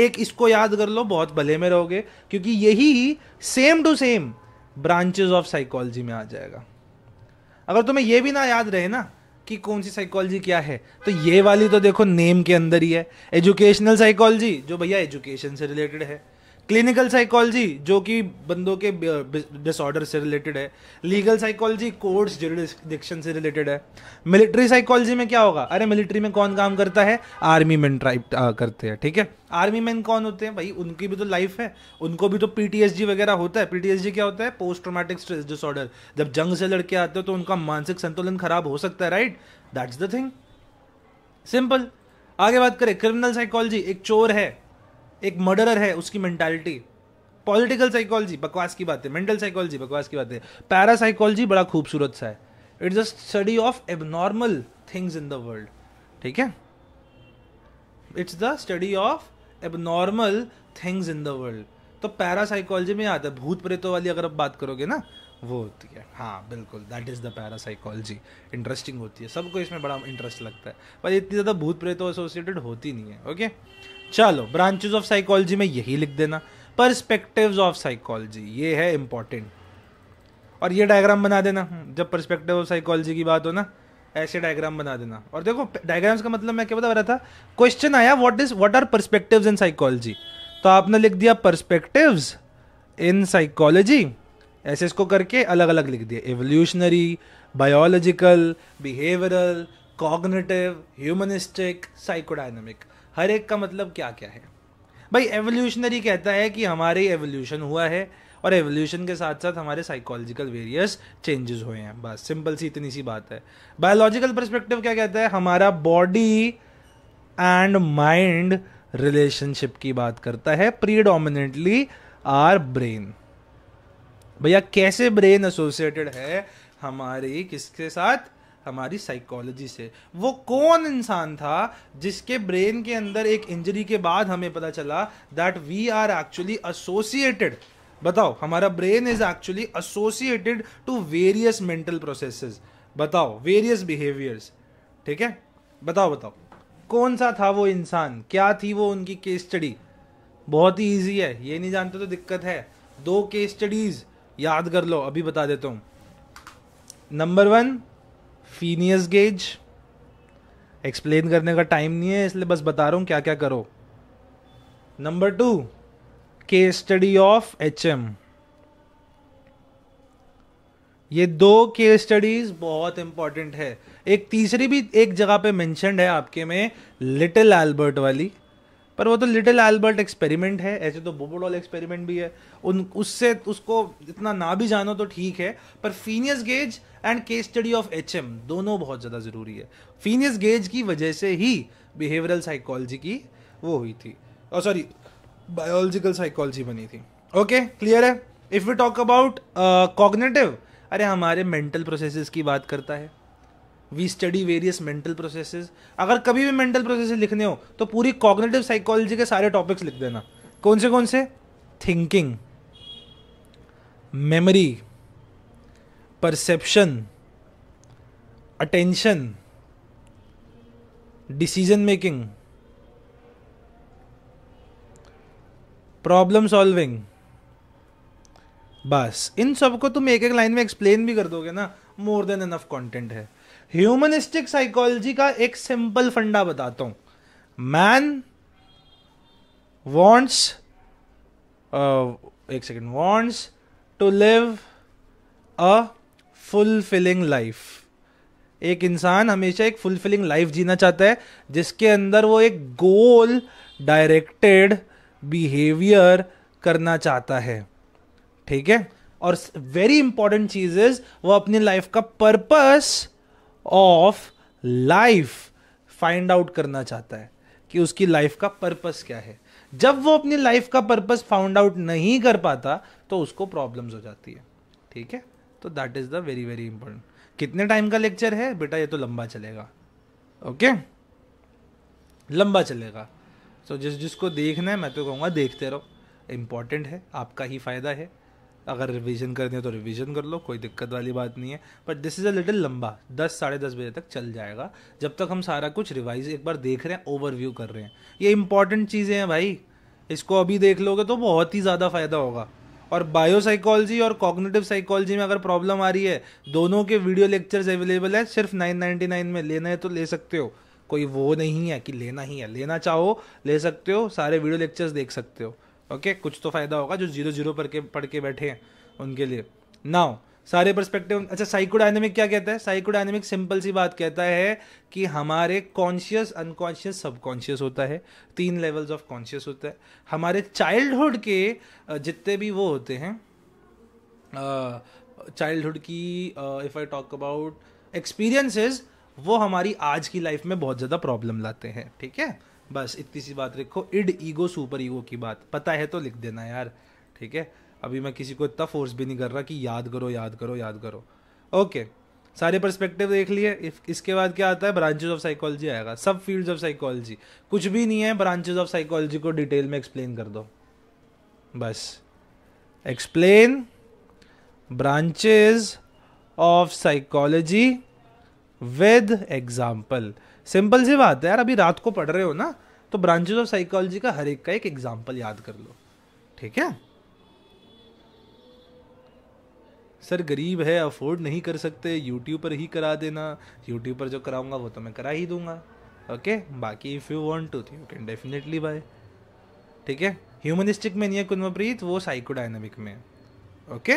एक इसको याद कर लो बहुत भले में रहोगे क्योंकि यही same to same branches of psychology में आ जाएगा अगर तुम्हें ये भी ना याद रहे ना कि कौन सी साइकोलॉजी क्या है तो ये वाली तो देखो नेम के अंदर ही है एजुकेशनल साइकोलॉजी जो भैया एजुकेशन से रिलेटेड है क्लिनिकल साइकोलॉजी जो कि बंदों के डिसऑर्डर से रिलेटेड है लीगल साइकोलॉजी कोर्ट्स जुडिडिक्शन से रिलेटेड है मिलिट्री साइकोलॉजी में क्या होगा अरे मिलिट्री में कौन काम करता है आर्मी मैन ट्राइप करते हैं ठीक है आर्मी मैन कौन होते हैं भाई उनकी भी तो लाइफ है उनको भी तो पीटीएसजी वगैरह होता है पीटीएसडी क्या होता है पोस्ट ट्रोमेटिक स्ट्रेस डिसऑर्डर जब जंग से लड़के आते हो तो उनका मानसिक संतुलन खराब हो सकता है right that's the thing simple आगे बात करें क्रिमिनल साइकोलॉजी एक चोर है एक मर्डरर है उसकी मेंटालिटी पॉलिटिकल साइकोलॉजी बकवास की बात है मेंटल साइकोलॉजी बकवास की बात है पैरासाइकोलॉजी बड़ा खूबसूरत सा है it's a study of abnormal things in the world ठीक है it's the study of abnormal things in the world तो पैरासाइकोलॉजी में आता है भूत प्रेतों वाली अगर आप बात करोगे ना वो होती है हाँ बिल्कुल that is the parapsychology interesting होती है सबको इसमें बड़ा इंटरेस्ट लगता है पर इतनी ज़्यादा भूत प्रेतों एसोसिएटेड होती नहीं है ओके okay? चलो ब्रांचेज ऑफ साइकोलॉजी में यही लिख देना परस्पेक्टिव्स ऑफ साइकोलॉजी ये है इंपॉर्टेंट और ये डायग्राम बना देना जब परस्पेक्टिव ऑफ साइकोलॉजी की बात हो ना ऐसे डायग्राम बना देना और देखो डायग्राम्स का मतलब मैं क्या बता रहा था क्वेश्चन आया what is what are perspectives in psychology तो आपने लिख दिया परस्पेक्टिव्स इन साइकोलॉजी ऐसे इसको करके अलग अलग लिख दिया evolutionary biological behavioural cognitive humanistic psychodynamic हर एक का मतलब क्या क्या है भाई एवोल्यूशनरी कहता है कि हमारे एवोल्यूशन हुआ है और एवोल्यूशन के साथ साथ हमारे साइकोलॉजिकल वेरियस चेंजेस हुए हैं बस सिंपल सी इतनी सी बात है बायोलॉजिकल परस्पेक्टिव क्या कहता है हमारा बॉडी एंड माइंड रिलेशनशिप की बात करता है प्रीडोमिनेटली आर ब्रेन भैया कैसे ब्रेन एसोसिएटेड है हमारी किसके साथ हमारी साइकोलॉजी से वो कौन इंसान था जिसके ब्रेन के अंदर एक इंजरी के बाद हमें पता चला that we are actually associated बताओ हमारा brain is actually associated to various mental processes बताओ वेरियस बिहेवियर्स ठीक है बताओ बताओ कौन सा था वो इंसान क्या थी वो उनकी केस स्टडी बहुत ही ईजी है ये नहीं जानते तो दिक्कत है दो केस स्टडीज याद कर लो अभी बता देता हूँ number one Phineas Gage explain करने का टाइम नहीं है इसलिए बस बता रहा हूँ क्या क्या करो नंबर टू के स्टडी ऑफ एच एम ये दो के स्टडीज बहुत इंपॉर्टेंट है एक तीसरी भी एक जगह पे मेंशनड है आपके में लिटिल एल्बर्ट वाली पर वो तो लिटिल एल्बर्ट एक्सपेरिमेंट है ऐसे तो बोबोडॉल एक्सपेरिमेंट भी है उन उससे उसको इतना ना भी जानो तो ठीक है पर Phineas Gage and case study of H दोनों बहुत ज़्यादा ज़रूरी है फीनियस गेज की वजह से ही बिहेवियरल साइकोलॉजी की वो हुई थी और सॉरी बायोलॉजिकल साइकोलॉजी बनी थी ओके क्लियर है if we talk about cognitive अरे हमारे मेंटल प्रोसेसेस की बात करता है we study various mental processes अगर कभी भी मेंटल प्रोसेसेस लिखने हो तो पूरी कॉग्नेटिव साइकोलॉजी के सारे टॉपिक्स लिख देना कौन से कौन से thinking memory perception attention decision making problem solving बस इन सबको तुम एक एक लाइन में एक्सप्लेन भी कर दोगे ना मोर देन एनफ कंटेंट है ह्यूमनिस्टिक साइकोलॉजी का एक सिंपल फंडा बताता हूं मैन वॉन्ट्स एक second wants to live a fulfilling life एक इंसान हमेशा एक फुलफिलिंग लाइफ जीना चाहता है जिसके अंदर वो एक गोल डायरेक्टेड बिहेवियर करना चाहता है ठीक है और वेरी इंपॉर्टेंट चीज इज वो अपनी लाइफ का purpose of life find out करना चाहता है कि उसकी लाइफ का पर्पस क्या है जब वो अपनी लाइफ का पर्पस फाउंड आउट नहीं कर पाता तो उसको प्रॉब्लम्स हो जाती है ठीक है तो that is the very very important कितने टाइम का लेक्चर है बेटा ये तो लंबा चलेगा ओके लंबा चलेगा सो so, जिस जिसको देखना है मैं तो कहूँगा देखते रहो इंपॉर्टेंट है आपका ही फ़ायदा है अगर रिवीजन करनी है तो रिवीजन कर लो कोई दिक्कत वाली बात नहीं है but this is a little लंबा दस साढ़े दस बजे तक चल जाएगा जब तक हम सारा कुछ रिवाइज एक बार देख रहे हैं ओवरव्यू कर रहे हैं ये इंपॉर्टेंट चीज़ें हैं भाई इसको अभी देख लोगे तो बहुत ही ज़्यादा फ़ायदा होगा और बायोसाइकोलॉजी और कॉग्निटिव साइकोलॉजी में अगर प्रॉब्लम आ रही है दोनों के वीडियो लेक्चर्स अवेलेबल है सिर्फ नाइन नाइन्टी नाइन में लेना है तो ले सकते हो कोई वो नहीं है कि लेना ही है लेना चाहो ले सकते हो सारे वीडियो लेक्चर्स देख सकते हो ओके कुछ तो फ़ायदा होगा जो जीरो जीरो पर के पढ़ के बैठे हैं उनके लिए नाउ सारे परस्पेक्टिव अच्छा डायनेमिक क्या कहता है डायनेमिक सिंपल सी बात कहता है कि हमारे कॉन्शियस अनकॉन्शियस सबकॉन्शियस होता है तीन लेवल्स ऑफ कॉन्शियस होता है हमारे चाइल्डहुड के जितने भी वो होते हैं चाइल्डहुड की if I talk about experiences वो हमारी आज की लाइफ में बहुत ज़्यादा प्रॉब्लम लाते हैं ठीक है बस इतनी सी बात रखो इड ईगो सुपर ईगो की बात पता है तो लिख देना यार ठीक है अभी मैं किसी को इतना फोर्स भी नहीं कर रहा कि याद करो याद करो याद करो ओके सारे पर्सपेक्टिव देख लिए इसके बाद क्या आता है ब्रांचेज ऑफ साइकोलॉजी आएगा सब फील्ड्स ऑफ साइकोलॉजी कुछ भी नहीं है ब्रांचेज ऑफ साइकोलॉजी को डिटेल में एक्सप्लेन कर दो बस explain branches of psychology with example simple सी बात है यार अभी रात को पढ़ रहे हो ना तो ब्रांचेज ऑफ साइकोलॉजी का हर एक का एक एग्जाम्पल याद कर लो ठीक है सर गरीब है अफोर्ड नहीं कर सकते यूट्यूब पर ही करा देना यूट्यूब पर जो कराऊंगा वो तो मैं करा ही दूंगा ओके बाकी if you want to you can definitely buy ठीक है ह्यूमनिस्टिक में नहीं है कुन्मप्रीत वो साइकोडाइनमिक में ओके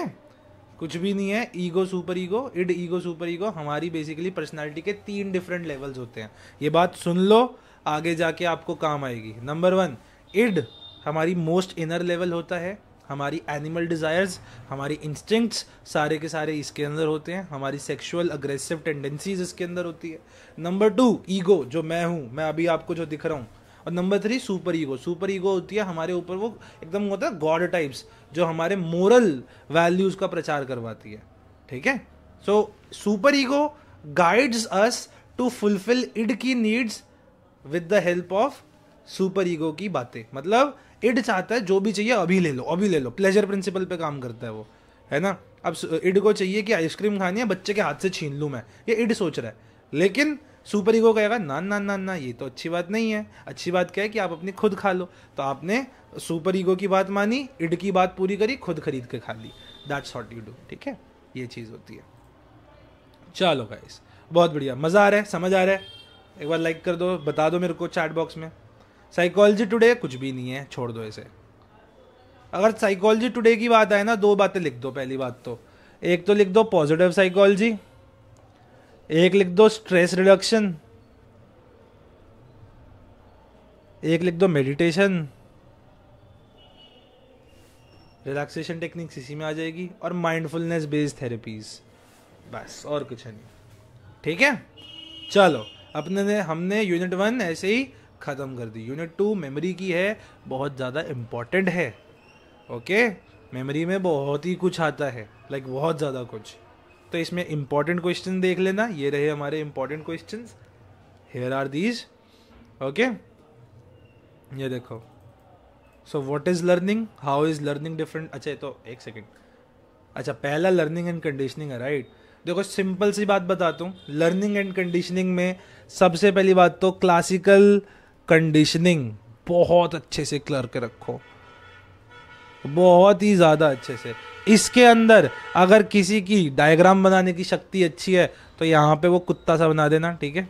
कुछ भी नहीं है ego super ego id ego super ego हमारी बेसिकली पर्सनैलिटी के तीन डिफरेंट लेवल्स होते हैं ये बात सुन लो आगे जाके आपको काम आएगी नंबर वन इड हमारी मोस्ट इनर लेवल होता है हमारी एनिमल डिज़ायर्स हमारी इंस्टिंक्ट्स सारे के सारे इसके अंदर होते हैं हमारी सेक्सुअल अग्रेसिव टेंडेंसीज इसके अंदर होती है नंबर टू ईगो जो मैं हूँ मैं अभी आपको जो दिख रहा हूँ और number three super ego super ego होती है हमारे ऊपर वो एकदम होता है गॉड टाइप्स जो हमारे मोरल वैल्यूज़ का प्रचार करवाती है ठीक है so super ego guides us to fulfil id की needs with the help of super ego की बातें मतलब इड चाहता है जो भी चाहिए अभी ले लो अभी ले लो प्लेजर प्रिंसिपल पे काम करता है वो है ना अब इड को चाहिए कि आइसक्रीम खानी है बच्चे के हाथ से छीन लूँ मैं ये इड सोच रहा है लेकिन सुपर ईगो कहेगा ना ना ना ना ये तो अच्छी बात नहीं है अच्छी बात क्या है कि आप अपनी खुद खा लो तो आपने सुपर ईगो की बात मानी इड की बात पूरी करी खुद खरीद के खा ली दैट्स वॉट यू डू ठीक है ये चीज़ होती है चलो गाइस बहुत बढ़िया मज़ा आ रहा है समझ आ रहा है एक बार लाइक कर दो बता दो मेरे को चैट बॉक्स में साइकोलॉजी टुडे कुछ भी नहीं है छोड़ दो इसे अगर साइकोलॉजी टुडे की बात आए ना दो बातें लिख दो पहली बात तो एक तो लिख दो पॉजिटिव साइकोलॉजी एक लिख दो स्ट्रेस रिडक्शन एक लिख दो मेडिटेशन रिलैक्सेशन टेक्निक्स इसी में आ जाएगी और माइंडफुलनेस बेस्ड थेरेपीज बस और कुछ है नहीं ठीक है चलो अपने ने हमने यूनिट वन ऐसे ही ख़त्म कर दी यूनिट टू मेमोरी की है बहुत ज़्यादा इम्पॉर्टेंट है ओके मेमोरी में बहुत ही कुछ आता है लाइक like बहुत ज़्यादा कुछ तो इसमें इम्पॉर्टेंट क्वेश्चन देख लेना ये रहे हमारे important question here are these okay ये देखो so what is learning how is learning different अच्छा तो एक सेकेंड अच्छा पहला लर्निंग एंड कंडीशनिंग है राइट right? देखो सिंपल सी बात बताता हूँ लर्निंग एंड कंडीशनिंग में सबसे पहली बात तो क्लासिकल कंडीशनिंग बहुत अच्छे से क्लर के रखो बहुत ही ज़्यादा अच्छे से इसके अंदर अगर किसी की डायग्राम बनाने की शक्ति अच्छी है तो यहाँ पे वो कुत्ता सा बना देना ठीक है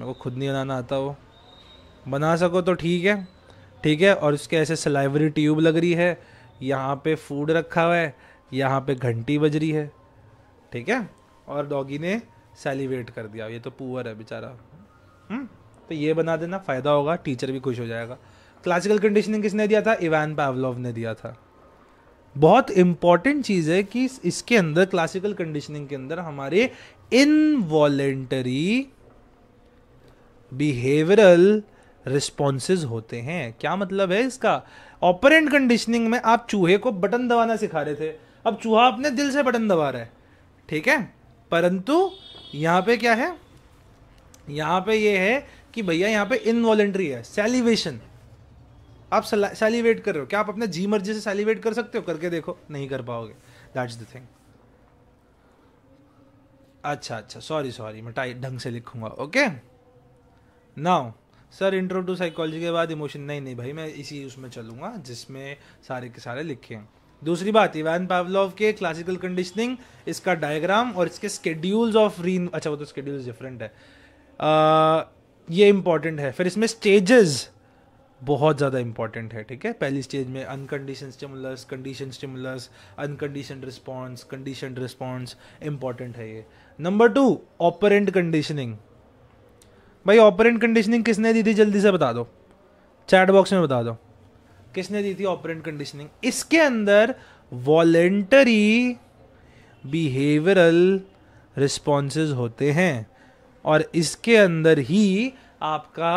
मेरे को खुद नहीं बनाना आता वो बना सको तो ठीक है ठीक है और उसके ऐसे सलाइवरी ट्यूब लग रही है यहाँ पे फूड रखा हुआ है यहाँ पे घंटी बज रही है ठीक है और डॉगी ने सेलिब्रेट कर दिया ये तो पुअर है बेचारा हम्म? तो ये बना देना फ़ायदा होगा टीचर भी खुश हो जाएगा क्लासिकल कंडीशनिंग किसने दिया था इवान पावलोव ने दिया था बहुत इंपॉर्टेंट चीज़ है कि इसके अंदर क्लासिकल कंडीशनिंग के अंदर हमारे इनवॉलेंटरी बिहेवियरल रिस्पॉन्सेज होते हैं क्या मतलब है इसका ऑपरेंट कंडीशनिंग में आप चूहे को बटन दबाना सिखा रहे थे अब चूहा अपने दिल से बटन दबा रहा है ठीक है परंतु यहाँ पे क्या है यहाँ पे ये है कि भैया यहाँ पे इनवॉलेंट्री है सेलिवेशन आप सेलिवेट कर रहे हो क्या आप अपने जी मर्जी से सेलिवेट कर सकते हो करके देखो नहीं कर पाओगे दैट्स द थिंग अच्छा अच्छा सॉरी सॉरी मैं टाइट ढंग से लिखूंगा okay now sir intro to psychology के बाद इमोशन नहीं नहीं भाई मैं इसी उसमें चलूंगा जिसमें सारे के सारे लिखे हैं दूसरी बात इवान पावलोव के क्लासिकल कंडीशनिंग इसका डायग्राम और इसके स्केड्यूल्स ऑफ रीन अच्छा वो तो स्केड्यूल्स डिफरेंट है आ, ये इंपॉर्टेंट है फिर इसमें स्टेजेस बहुत ज़्यादा इंपॉर्टेंट है ठीक है पहली स्टेज में uncondition stimulus condition stimulus uncondition response condition response important है ये नंबर टू ऑपरेंट कंडीशनिंग भाई ऑपरेंट कंडीशनिंग किसने दी थी जल्दी से बता दो चैट बॉक्स में बता दो किसने दी थी ऑपरेंट कंडीशनिंग इसके अंदर वॉलेंटरी बिहेवियरल रिस्पॉन्सेज होते हैं और इसके अंदर ही आपका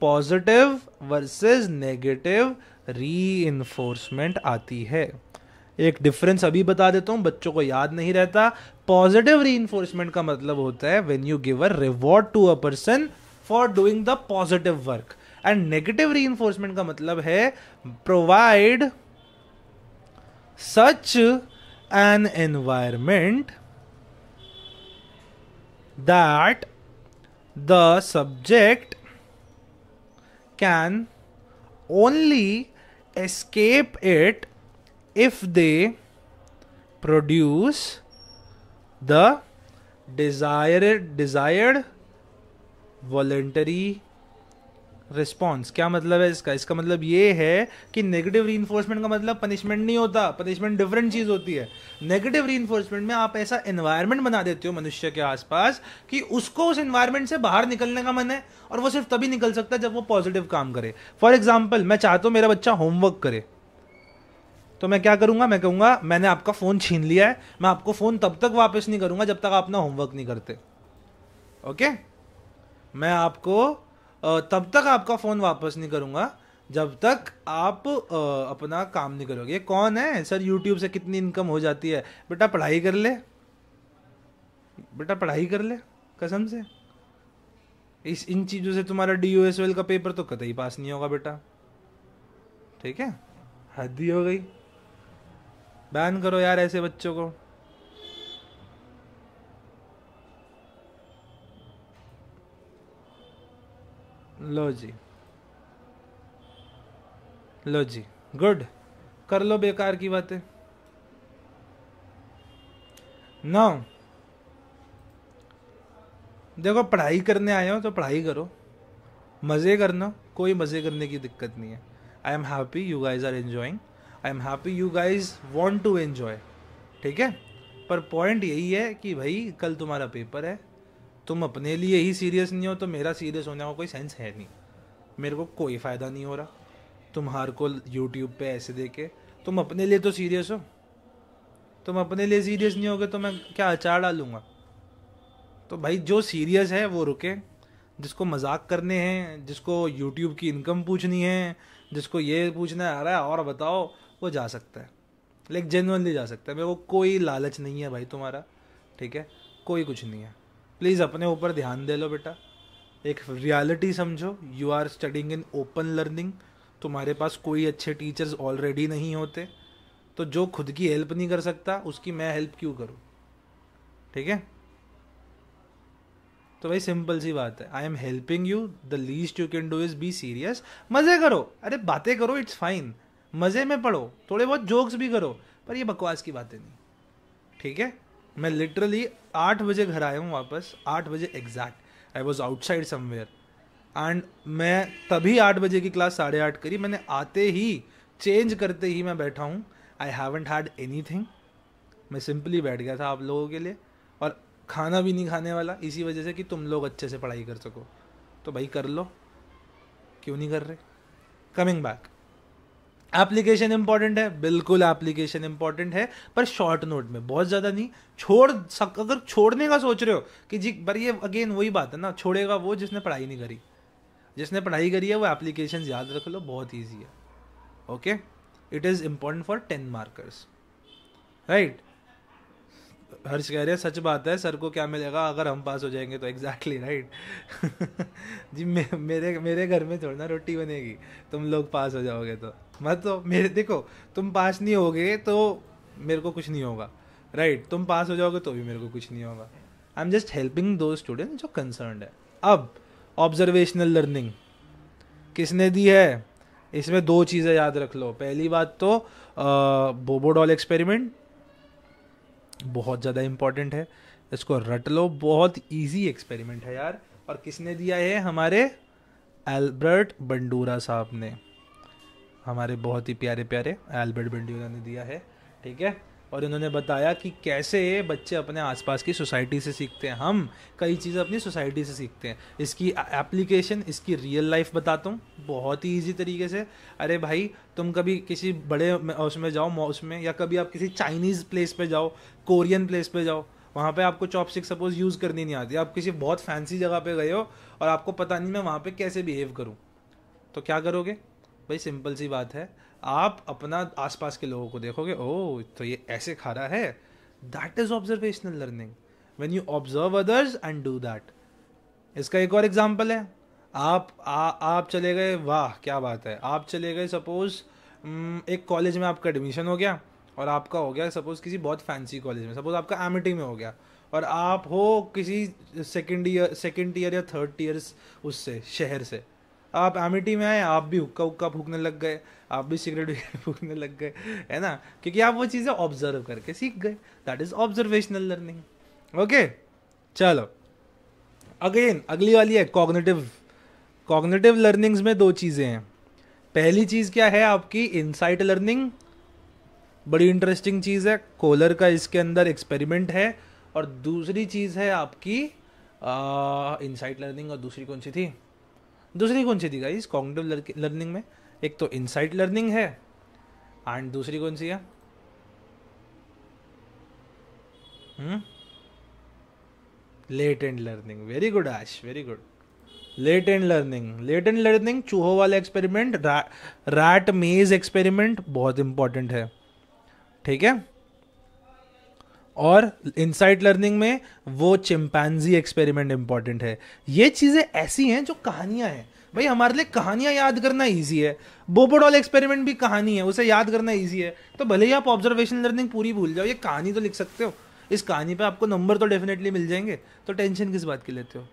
पॉजिटिव वर्सेस नेगेटिव री आती है एक डिफरेंस अभी बता देता हूँ बच्चों को याद नहीं रहता पॉजिटिव री का मतलब होता है when you give a reward to a person for doing the positive work and negative reinforcement का मतलब है provide such an environment that the subject can only escape it if they produce the desire desired voluntary response क्या मतलब है इसका इसका मतलब ये है कि नेगेटिव री का मतलब पनिशमेंट नहीं होता पनिशमेंट डिफरेंट चीज़ होती है नेगेटिव री में आप ऐसा एनवायरमेंट बना देते हो मनुष्य के आसपास कि उसको उस एनवायरमेंट से बाहर निकलने का मन है और वो सिर्फ तभी निकल सकता है जब वो पॉजिटिव काम करे फॉर एग्जाम्पल मैं चाहता हूँ मेरा बच्चा होमवर्क करे तो मैं क्या करूंगा मैं कहूंगा मैंने आपका फ़ोन छीन लिया है मैं आपको फ़ोन तब तक वापस नहीं करूंगा जब तक आप अपना होमवर्क नहीं करते ओके okay? मैं आपको तब तक आपका फ़ोन वापस नहीं करूँगा जब तक आप अपना काम नहीं करोगे कौन है सर यूट्यूब से कितनी इनकम हो जाती है बेटा पढ़ाई कर ले बेटा पढ़ाई कर ले कसम से इस इन चीज़ों से तुम्हारा डी यू एस एल का पेपर तो कतई पास नहीं होगा बेटा ठीक है हद ही हो गई बैन करो यार ऐसे बच्चों को लो जी लो जी गुड कर लो बेकार की बातें ना देखो पढ़ाई करने आए हो तो पढ़ाई करो मज़े करना कोई मज़े करने की दिक्कत नहीं है I am happy you guys are enjoying I am happy you guys want to enjoy ठीक है पर पॉइंट यही है कि भाई कल तुम्हारा पेपर है तुम अपने लिए ही सीरियस नहीं हो तो मेरा सीरियस होने का कोई सेंस है नहीं मेरे को कोई फ़ायदा नहीं हो रहा तुम हार को यूट्यूब पे ऐसे दे के तुम अपने लिए तो सीरियस हो तुम अपने लिए सीरियस नहीं होगे तो मैं क्या अचार डालूँगा तो भाई जो सीरियस है वो रुके जिसको मजाक करने हैं जिसको यूट्यूब की इनकम पूछनी है जिसको ये पूछना आ रहा है और बताओ वो जा सकता है लाइक जेनुअनली जा सकता है मेरे को कोई लालच नहीं है भाई तुम्हारा ठीक है कोई कुछ नहीं है प्लीज़ अपने ऊपर ध्यान दे लो बेटा एक रियलिटी समझो you are studying in open learning तुम्हारे पास कोई अच्छे टीचर्स ऑलरेडी नहीं होते तो जो खुद की हेल्प नहीं कर सकता उसकी मैं हेल्प क्यों करूँ ठीक है तो भाई सिंपल सी बात है I am helping you the least you can do is be serious मज़े करो अरे बातें करो इट्स फाइन मज़े में पढ़ो थोड़े बहुत जोक्स भी करो पर ये बकवास की बातें नहीं ठीक है मैं लिटरली आठ बजे घर आया हूँ वापस आठ बजे exact I was outside somewhere and मैं तभी आठ बजे की क्लास साढ़े आठ करी मैंने आते ही चेंज करते ही मैं बैठा हूँ I haven't had anything मैं सिंपली बैठ गया था आप लोगों के लिए और खाना भी नहीं खाने वाला इसी वजह से कि तुम लोग अच्छे से पढ़ाई कर सको तो भाई कर लो क्यों नहीं कर रहे कमिंग बैक एप्लीकेशन इंपॉर्टेंट है बिल्कुल एप्लीकेशन इंपॉर्टेंट है पर शॉर्ट नोट में बहुत ज़्यादा नहीं छोड़ सक अगर छोड़ने का सोच रहे हो कि जी पर ये अगेन वही बात है ना छोड़ेगा वो जिसने पढ़ाई नहीं करी जिसने पढ़ाई करी है वो एप्लीकेशन याद रख लो बहुत ईजी है okay it is important for ten markers right Harsh कह रहे हैं सच बात है सर को क्या मिलेगा अगर हम पास हो जाएंगे तो एग्जैक्टली exactly, राइट right? जी मे, मेरे मेरे घर में थोड़ी ना रोटी बनेगी तुम लोग पास हो जाओगे तो मत तो, मेरे देखो तुम पास नहीं होगे तो मेरे को कुछ नहीं होगा राइट right, तुम पास हो जाओगे तो भी मेरे को कुछ नहीं होगा आई एम जस्ट हेल्पिंग दो स्टूडेंट जो कंसर्न है अब ऑब्जर्वेशनल लर्निंग किसने दी है इसमें दो चीज़ें याद रख लो पहली बात तो बोबोडॉल एक्सपेरिमेंट बहुत ज़्यादा इम्पॉर्टेंट है इसको रट लो बहुत इजी एक्सपेरिमेंट है यार और किसने दिया है हमारे एल्बर्ट बंडूरा साहब ने हमारे बहुत ही प्यारे प्यारे एल्बर्ट बेंडियोला ने दिया है ठीक है और इन्होंने बताया कि कैसे बच्चे अपने आसपास की सोसाइटी से सीखते हैं हम कई चीज़ें अपनी सोसाइटी से सीखते हैं इसकी एप्लीकेशन इसकी रियल लाइफ बताता हूँ बहुत ही इजी तरीके से अरे भाई तुम कभी किसी बड़े उसमें जाओ में या कभी आप किसी चाइनीज़ प्लेस पे जाओ कोरियन प्लेस पे जाओ वहाँ पे आपको चॉपस्टिक सपोज यूज़ करनी नहीं आती आप किसी बहुत फैंसी जगह पे गए हो और आपको पता नहीं मैं वहाँ पे कैसे बिहेव करूँ तो क्या करोगे भाई सिंपल सी बात है आप अपना आसपास के लोगों को देखोगे ओ तो ये ऐसे खा रहा है that is observational learning when you observe others and do that इसका एक और एग्जाम्पल है आप आ, आप चले गए वाह क्या बात है आप चले गए सपोज एक कॉलेज में आपका एडमिशन हो गया और आपका हो गया सपोज किसी बहुत फैंसी कॉलेज में सपोज आपका एमिटी e में हो गया और आप हो किसी सेकेंड ईयर सेकेंड ईयर या थर्ड ईयर उससे शहर से आप एमिटी में आए आप भी हुक्का हुक्का फूकने लग गए आप भी सिगरेट फूकने लग गए है ना क्योंकि आप वो चीज़ें ऑब्जर्व करके सीख गए that is observational learning okay चलो अगेन अगली वाली है कॉग्नेटिव कॉग्नेटिव लर्निंग्स में दो चीज़ें हैं पहली चीज़ क्या है आपकी इनसाइट लर्निंग बड़ी इंटरेस्टिंग चीज़ है कोलर का इसके अंदर एक्सपेरिमेंट है और दूसरी चीज़ है आपकी इनसाइट लर्निंग और दूसरी कौन सी थी दूसरी कौन सी थी गाइज कॉग्निटिव लर्निंग में एक तो इनसाइट लर्निंग है एंड दूसरी कौन सी है latent learning very good Aash very good latent learning latent learning चूहो वाला एक्सपेरिमेंट रैट मेज एक्सपेरिमेंट बहुत इंपॉर्टेंट है ठीक है और इनसाइड लर्निंग में वो चिंपैनजी एक्सपेरिमेंट इंपॉर्टेंट है ये चीज़ें ऐसी हैं जो कहानियां हैं भाई हमारे लिए कहानियां याद करना ईजी है बोबोडॉल एक्सपेरिमेंट भी कहानी है उसे याद करना ईजी है तो भले ही आप ऑब्जर्वेशन लर्निंग पूरी भूल जाओ ये कहानी तो लिख सकते हो इस कहानी पे आपको नंबर तो डेफिनेटली मिल जाएंगे तो टेंशन किस बात की लेते हो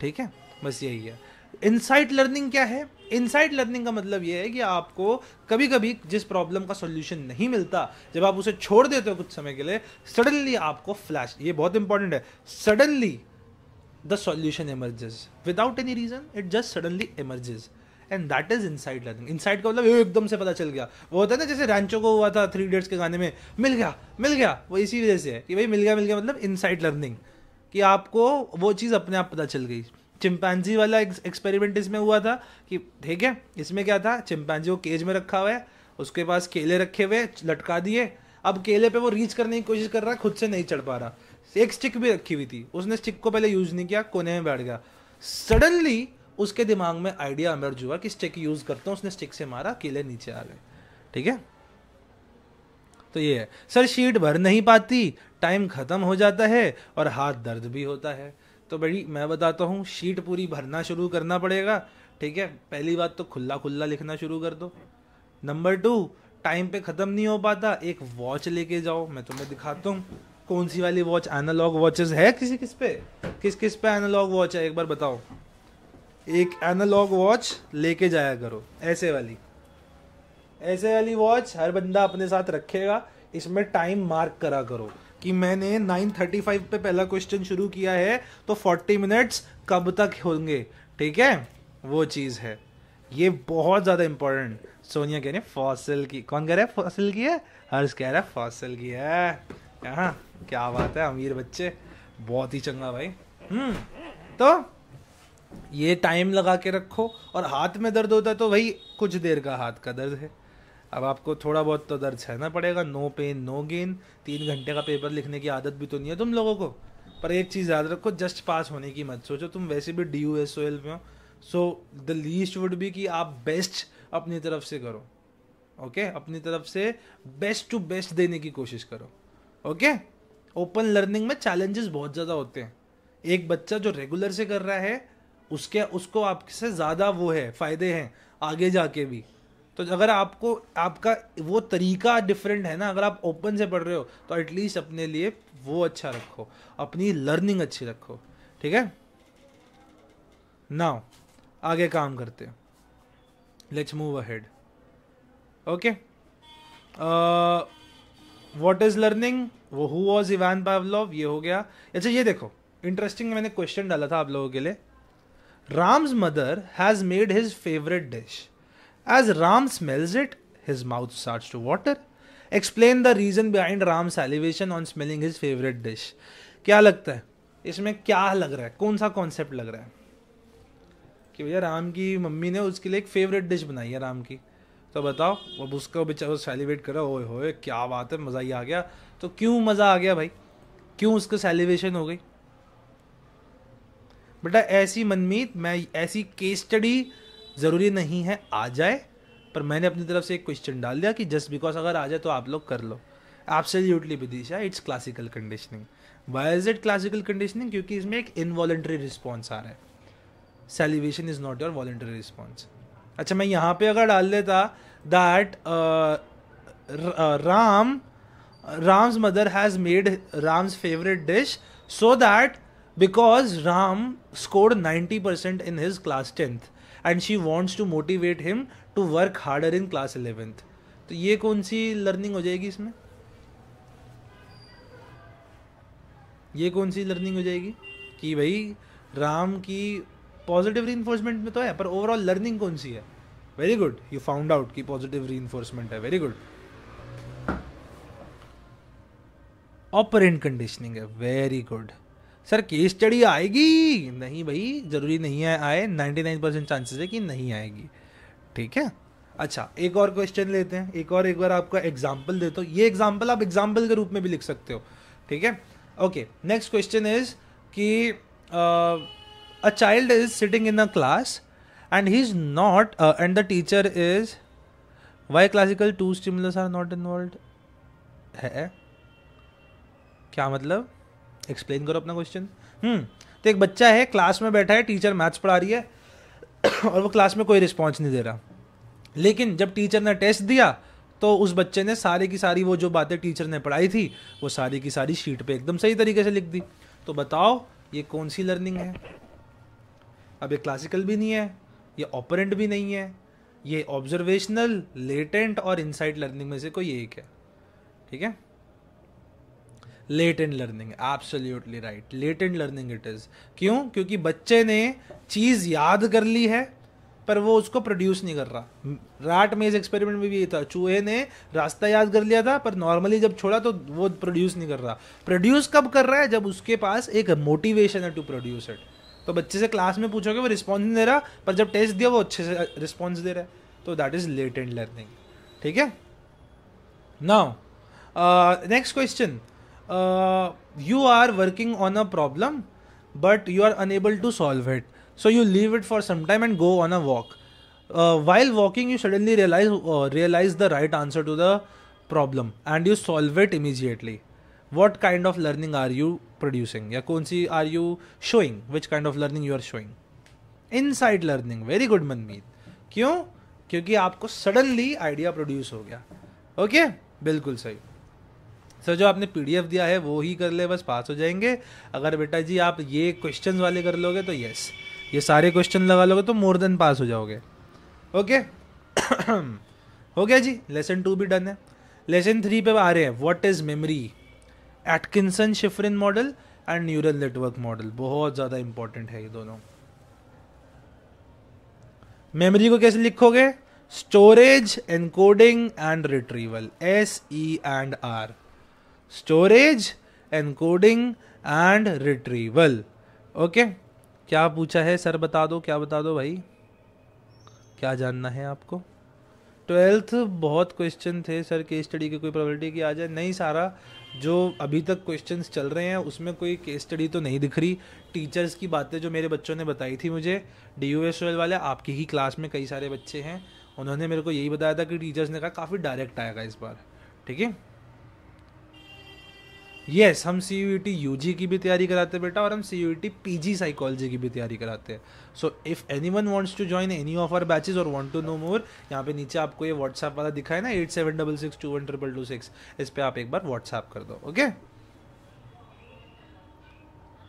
ठीक है बस यही है इनसाइट लर्निंग क्या है इनसाइड लर्निंग का मतलब यह है कि आपको कभी कभी जिस प्रॉब्लम का सोल्यूशन नहीं मिलता जब आप उसे छोड़ देते हो कुछ समय के लिए सडनली आपको फ्लैश ये बहुत इंपॉर्टेंट है suddenly the solution emerges without any reason it just suddenly emerges and that is inside learning inside का मतलब एकदम से पता चल गया वो होता है ना जैसे रैंचो को हुआ था थ्री इडियट्स के गाने में मिल गया मिल गया वो इसी वजह से है कि भाई मिल गया मिल गया मतलब इनसाइड लर्निंग कि आपको वो चीज़ अपने आप पता चल गई चिंपैंजी वाला एक्सपेरिमेंट इसमें हुआ था कि ठीक है इसमें क्या था चिंपैंजी को केज में रखा हुआ है उसके पास केले रखे हुए लटका दिए अब केले पे वो रीच करने की कोशिश कर रहा है खुद से नहीं चढ़ पा रहा एक स्टिक भी रखी हुई थी उसने स्टिक को पहले यूज़ नहीं किया कोने में बैठ गया सडनली उसके दिमाग में आइडिया अमर्ज हुआ कि स्टिक यूज़ करता हूँ उसने स्टिक से मारा केले नीचे आ गए ठीक है तो ये है सर शीट भर नहीं पाती टाइम ख़त्म हो जाता है और हाथ दर्द भी होता है तो भाई मैं बताता हूँ शीट पूरी भरना शुरू करना पड़ेगा ठीक है पहली बात तो खुला खुला लिखना शुरू कर दो नंबर टू टाइम पे ख़त्म नहीं हो पाता एक वॉच लेके जाओ मैं तुम्हें दिखाता हूँ कौन सी वाली वॉच एनालॉग वॉचेस है किसी किस पे किस किस पे एनालॉग वॉच है एक बार बताओ एक एनालॉग वॉच लेके जाया करो ऐसे वाली ऐसे वाली वॉच हर बंदा अपने साथ रखेगा इसमें टाइम मार्क करा करो कि मैंने 9:35 पे पहला क्वेश्चन शुरू किया है तो 40 मिनट्स कब तक होंगे ठीक है वो चीज़ है ये बहुत ज़्यादा इंपॉर्टेंट सोनिया कह रही है फॉसिल की कौन कह रहा है फॉसिल की है हर्ष कह रहा है फॉसिल की है हाँ क्या बात है अमीर बच्चे बहुत ही चंगा भाई हम्म तो ये टाइम लगा के रखो और हाथ में दर्द होता है तो भाई कुछ देर का हाथ का दर्द है अब आपको थोड़ा बहुत तो दर्द सहना पड़ेगा नो पेन नो गेन तीन घंटे का पेपर लिखने की आदत भी तो नहीं है तुम लोगों को पर एक चीज़ याद रखो जस्ट पास होने की मत सोचो तुम वैसे भी D U S O L में हो सो द लीस्ट वुड भी कि आप बेस्ट अपनी तरफ से करो ओके okay? अपनी तरफ से बेस्ट टू बेस्ट देने की कोशिश करो ओके ओपन लर्निंग में चैलेंजेस बहुत ज़्यादा होते हैं एक बच्चा जो रेगुलर से कर रहा है उसके उसको आपसे ज़्यादा वो है फ़ायदे हैं आगे जाके भी तो अगर आपको आपका वो तरीका डिफरेंट है ना अगर आप ओपन से पढ़ रहे हो तो एटलीस्ट अपने लिए वो अच्छा रखो अपनी लर्निंग अच्छी रखो ठीक है नाउ आगे काम करते हैं let's move ahead okay what is learning वो हु वॉज इवान पावलॉव ये हो गया अच्छा ये देखो इंटरेस्टिंग मैंने क्वेश्चन डाला था आप लोगों के लिए Ram's mother has made his favourite dish As Ram smells it, his mouth starts to water. Explain the reason behind Ram's salivation on smelling his favorite dish. क्या लगता है इसमें क्या लग रहा है कौन सा कॉन्सेप्ट लग रहा है कि भैया राम की मम्मी ने उसके लिए एक फेवरेट डिश बनाई है राम की तो बताओ अब उसका बेचारा सेलिब्रेट करा ओए होए क्या बात है मज़ा ही आ गया तो क्यों मज़ा आ गया भाई क्यों उसको सेलिब्रेशन हो गई बेटा ऐसी मनमीत मैं ऐसी केस स्टडी ज़रूरी नहीं है आ जाए पर मैंने अपनी तरफ से एक क्वेश्चन डाल दिया कि जस्ट बिकॉज अगर आ जाए तो आप लोग कर लो absolutely Vidisha it's classical conditioning why is it classical conditioning क्योंकि इसमें एक इनवॉलेंट्री रिस्पॉन्स आ रहा है salivation is not your voluntary response अच्छा मैं यहाँ पे अगर डाल देता that Ram Ram's mother has made Ram's favourite dish so that because Ram scored ninety percent in his class tenth and she wants to motivate him to work harder in class eleventh तो ये कौन सी लर्निंग हो जाएगी इसमें ये कौन सी लर्निंग हो जाएगी कि भाई राम की पॉजिटिव री में तो है पर ओवरऑल लर्निंग कौन सी है very good you found out कि पॉजिटिव री है वेरी गुड ऑपरेंट कंडीशनिंग है very good sir case study आएगी नहीं भाई ज़रूरी नहीं है आए 99 परसेंट चांसेस है कि नहीं आएगी ठीक है अच्छा एक और क्वेश्चन लेते हैं एक और एक बार आपका एग्जाम्पल देता हूँ ये एग्जाम्पल आप एग्जाम्पल के रूप में भी लिख सकते हो ठीक है ओके नेक्स्ट क्वेश्चन इज कि a child is sitting in a class and he is not and the teacher is why classical two stimulus are not involve है क्या मतलब एक्सप्लेन करो अपना क्वेश्चन हम्म, तो एक बच्चा है क्लास में बैठा है टीचर मैथ्स पढ़ा रही है और वो क्लास में कोई रिस्पॉन्स नहीं दे रहा लेकिन जब टीचर ने टेस्ट दिया तो उस बच्चे ने सारे की सारी वो जो बातें टीचर ने पढ़ाई थी वो सारी की सारी शीट पे एकदम सही तरीके से लिख दी तो बताओ ये कौन सी लर्निंग है अब ये क्लासिकल भी नहीं है ये ऑपरेंट भी नहीं है ये ऑब्जर्वेशनल लेटेंट और इनसाइट लर्निंग में से कोई एक है ठीक है latent learning absolutely right latent learning it is क्यों क्योंकि बच्चे ने चीज़ याद कर ली है पर वो उसको प्रोड्यूस नहीं कर रहा रैट मेज एक्सपेरिमेंट में भी ये था चूहे ने रास्ता याद कर लिया था पर नॉर्मली जब छोड़ा तो वो प्रोड्यूस नहीं कर रहा प्रोड्यूस कब कर रहा है जब उसके पास एक मोटिवेशन है टू प्रोड्यूस इट तो बच्चे से क्लास में पूछोगे वो रिस्पॉन्स नहीं दे रहा पर जब टेस्ट दिया वो अच्छे से रिस्पॉन्स दे रहा है तो that is latent learning ठीक है now next question you are working on a problem but you are unable to solve it so you leave it for some time and go on a walk while walking you suddenly realise realise the right answer to the problem and you solve it immediately what kind of learning are you producing या कौन सी are you showing which kind of learning you are showing inside learning very good Manmeet क्यों क्योंकि आपको suddenly idea produce हो गया okay okay? बिल्कुल सही सर जो आपने पीडीएफ दिया है वो ही कर ले बस पास हो जाएंगे अगर बेटा जी आप ये क्वेश्चन वाले कर लोगे तो येस ये सारे क्वेश्चन लगा लोगे तो मोर देन पास हो जाओगे ओके हो गया जी लेसन टू भी डन है लेसन थ्री पे आ रहे हैं what is memory Atkinson Shiffrin model and neural network model बहुत ज़्यादा इंपॉर्टेंट है ये दोनों मेमोरी को कैसे लिखोगे storage encoding and retrieval S E and R storage encoding and retrieval okay क्या पूछा है सर बता दो क्या बता दो भाई क्या जानना है आपको ट्वेल्थ बहुत क्वेश्चन थे सर केस स्टडी की कोई प्रॉबलिटी की आ जाए नहीं सारा जो अभी तक क्वेश्चंस चल रहे हैं उसमें कोई केस स्टडी तो नहीं दिख रही टीचर्स की बातें जो मेरे बच्चों ने बताई थी मुझे डी यू एस वाले आपकी ही क्लास में कई सारे बच्चे हैं उन्होंने मेरे को यही बताया था कि टीचर्स ने कहा काफ़ी डायरेक्ट आएगा इस बार ठीक है यस हम C U T U G की भी तैयारी कराते हैं बेटा और हम C U T P G psychology की भी तैयारी कराते हैं so if any one wants to join any of our batches और वॉन्ट टू नो मोर यहाँ पे नीचे आपको ये व्हाट्सएप वाला दिखा है ना eight seven double six two one triple two six इस पर आप एक बार व्हाट्सएप कर दो ओके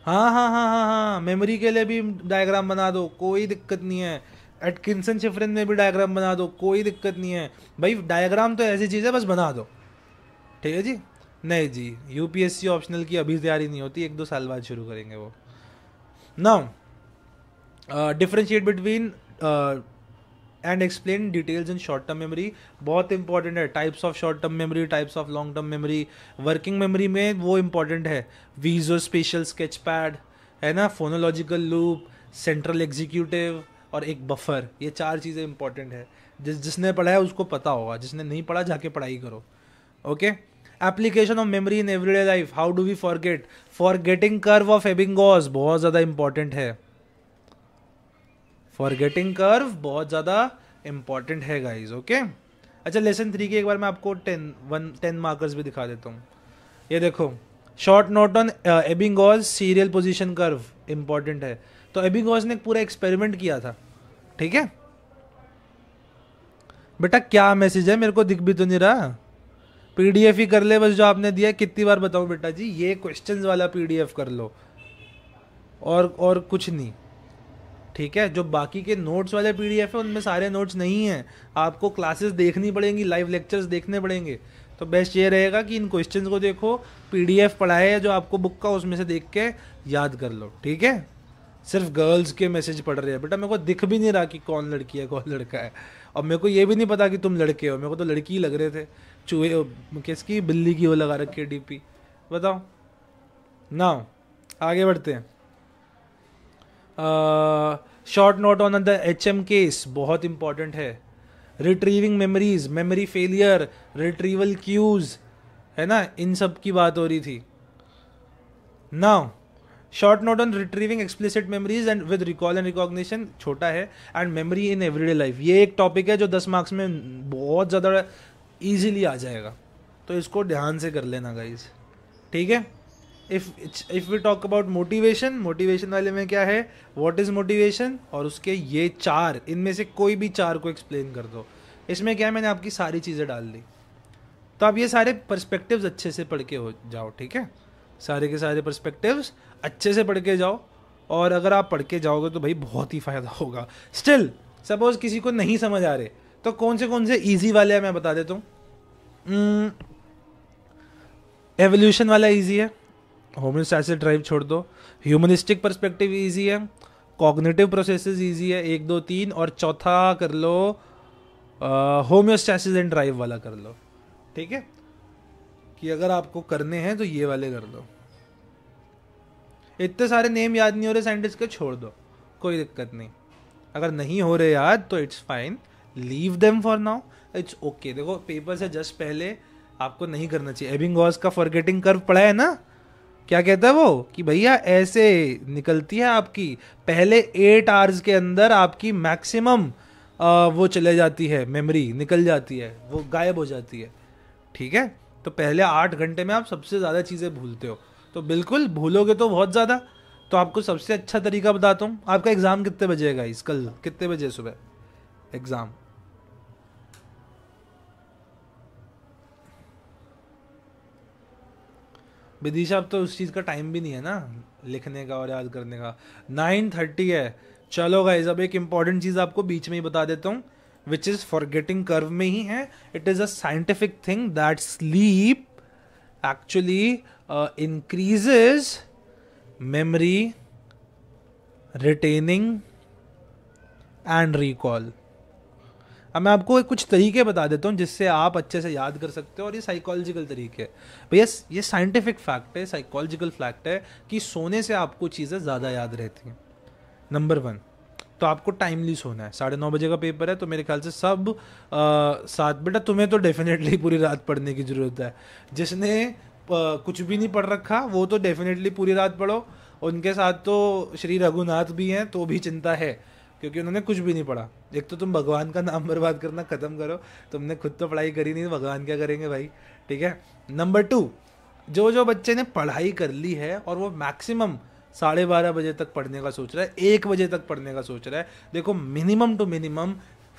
हाँ हाँ हाँ हाँ हाँ मेमोरी के लिए भी डायग्राम बना दो कोई दिक्कत नहीं है एटकिंसन शिफरन में भी डायग्राम बना दो कोई दिक्कत नहीं है भाई डायग्राम तो ऐसी चीज़ है बस बना दो ठीक है जी नहीं जी यूपीएससी ऑप्शनल की अभी तैयारी नहीं होती एक दो साल बाद शुरू करेंगे वो now differentiate between and explain details in short term memory बहुत इंपॉर्टेंट है types of short term memory types of long term memory working memory में वो इंपॉर्टेंट है वीजो स्पेशल स्केच पैड है ना फोनोलॉजिकल लूप सेंट्रल एग्जीक्यूटिव और एक buffer ये चार चीज़ें इंपॉर्टेंट है जिस जिसने पढ़ा है उसको पता होगा जिसने नहीं पढ़ा जाके पढ़ाई करो okay okay? Application of memory in everyday life how do we forget forgetting curve of Ebbinghaus बहुत ज़्यादा इंपॉर्टेंट है फॉरगेटिंग कर्व बहुत ज़्यादा इंपॉर्टेंट है गाइज ओके okay? अच्छा लेसन थ्री की एक बार मैं आपको टेन वन टेन मार्कर्स भी दिखा देता हूँ ये देखो short note on Ebbinghaus serial position curve important है तो एबिंगॉज ने पूरा एक्सपेरिमेंट किया था ठीक है बेटा क्या मैसेज है मेरे को दिख भी तो नहीं रहा पीडीएफ ही कर ले बस जो आपने दिया कितनी बार बताऊँ बेटा जी ये क्वेश्चन वाला पीडीएफ कर लो और और कुछ नहीं ठीक है जो बाकी के नोट्स वाले पीडीएफ है उनमें सारे नोट्स नहीं हैं आपको क्लासेस देखनी पड़ेंगी लाइव लेक्चर्स देखने पड़ेंगे तो बेस्ट ये रहेगा कि इन क्वेश्चंस को देखो पीडीएफ पढ़ाए जो आपको बुक का उसमें से देख के याद कर लो ठीक है सिर्फ गर्ल्स के मैसेज पढ़ रहे हैं बेटा मेरे को दिख भी नहीं रहा कि कौन लड़की है कौन लड़का है और मेरे को ये भी नहीं पता कि तुम लड़के हो मेरे को तो लड़की ही लग रहे थे चूहे किसकी बिल्ली की वो लगा रखी है डीपी बताओ ना आगे बढ़ते हैं short note on the H M case बहुत इंपॉर्टेंट है retrieving memories memory failure retrieval cues है ना इन सब की बात हो रही थी ना short note on retrieving explicit memories and with recall and recognition छोटा है and memory in everyday life ये एक टॉपिक है जो दस मार्क्स में बहुत ज़्यादा ईजिली आ जाएगा तो इसको ध्यान से कर लेना गाइज ठीक है if if we talk about motivation motivation वाले में क्या है वॉट इज मोटिवेशन और उसके ये चार इनमें से कोई भी चार को एक्सप्लेन कर दो इसमें क्या है मैंने आपकी सारी चीज़ें डाल दी तो आप ये सारे परस्पेक्टिव अच्छे से पढ़ के हो जाओ ठीक है सारे के सारे पर्सपेक्टिव्स अच्छे से पढ़ के जाओ और अगर आप पढ़ के जाओगे तो भाई बहुत ही फ़ायदा होगा स्टिल सपोज़ किसी को नहीं समझ आ रहे तो कौन से कौन से ईजी वाले हैं मैं बता देता हूँ एवोल्यूशन hmm, वाला ईजी है होमोस्टैसिस ड्राइव छोड़ दो ह्यूमनिस्टिक परस्पेक्टिव ईजी है कॉग्नेटिव प्रोसेस ईजी है एक दो तीन और चौथा कर लो होम्योस्टैसिस एंड ड्राइव वाला कर लो ठीक है कि अगर आपको करने हैं तो ये वाले कर लो इतने सारे नेम याद नहीं हो रहे साइंटिस्ट के छोड़ दो कोई दिक्कत नहीं अगर नहीं हो रहे याद तो it's fine leave them for now it's okay देखो पेपर से जस्ट पहले आपको नहीं करना चाहिए एबिंगॉस का फॉरगेटिंग कर्व पढ़ा है ना क्या कहता है वो कि भैया ऐसे निकलती है आपकी पहले एट आवर्स के अंदर आपकी मैक्सिमम वो चले जाती है मेमोरी निकल जाती है वो गायब हो जाती है ठीक है तो पहले आठ घंटे में आप सबसे ज़्यादा चीज़ें भूलते हो तो बिल्कुल भूलोगे तो बहुत ज़्यादा तो आपको सबसे अच्छा तरीका बताता हूँ आपका एग्ज़ाम कितने बजे है गाइस कल कितने बजे सुबह एग्ज़ाम विदिशा अब तो उस चीज़ का टाइम भी नहीं है ना लिखने का और याद करने का नाइन थर्टी है चलो गाइज अब एक इम्पॉर्टेंट चीज़ आपको बीच में ही बता देता हूँ which is forgetting curve में ही है it is a scientific thing that sleep actually increases memory retaining and recall अब मैं आपको कुछ तरीके बता देता हूँ जिससे आप अच्छे से याद कर सकते हो और ये साइकोलॉजिकल तरीके भैया ये साइंटिफिक फैक्ट है साइकोलॉजिकल फैक्ट है कि सोने से आपको चीज़ें ज़्यादा याद रहती हैं नंबर वन तो आपको टाइमली सोना है साढ़े नौ बजे का पेपर है तो मेरे ख्याल से सब uh, साथ बेटा तुम्हें तो डेफिनेटली पूरी रात पढ़ने की ज़रूरत है जिसने कुछ भी नहीं पढ़ रखा वो तो डेफिनेटली पूरी रात पढ़ो उनके साथ तो श्री रघुनाथ भी हैं तो भी चिंता है क्योंकि उन्होंने कुछ भी नहीं पढ़ा एक तो तुम भगवान का नाम बर्बाद करना ख़त्म करो तुमने खुद तो पढ़ाई करी नहीं भगवान क्या करेंगे भाई ठीक है नंबर टू जो जो बच्चे ने पढ़ाई कर ली है और वो मैक्सिमम साढ़े बारह बजे तक पढ़ने का सोच रहा है एक बजे तक पढ़ने का सोच रहा है देखो minimum two minimum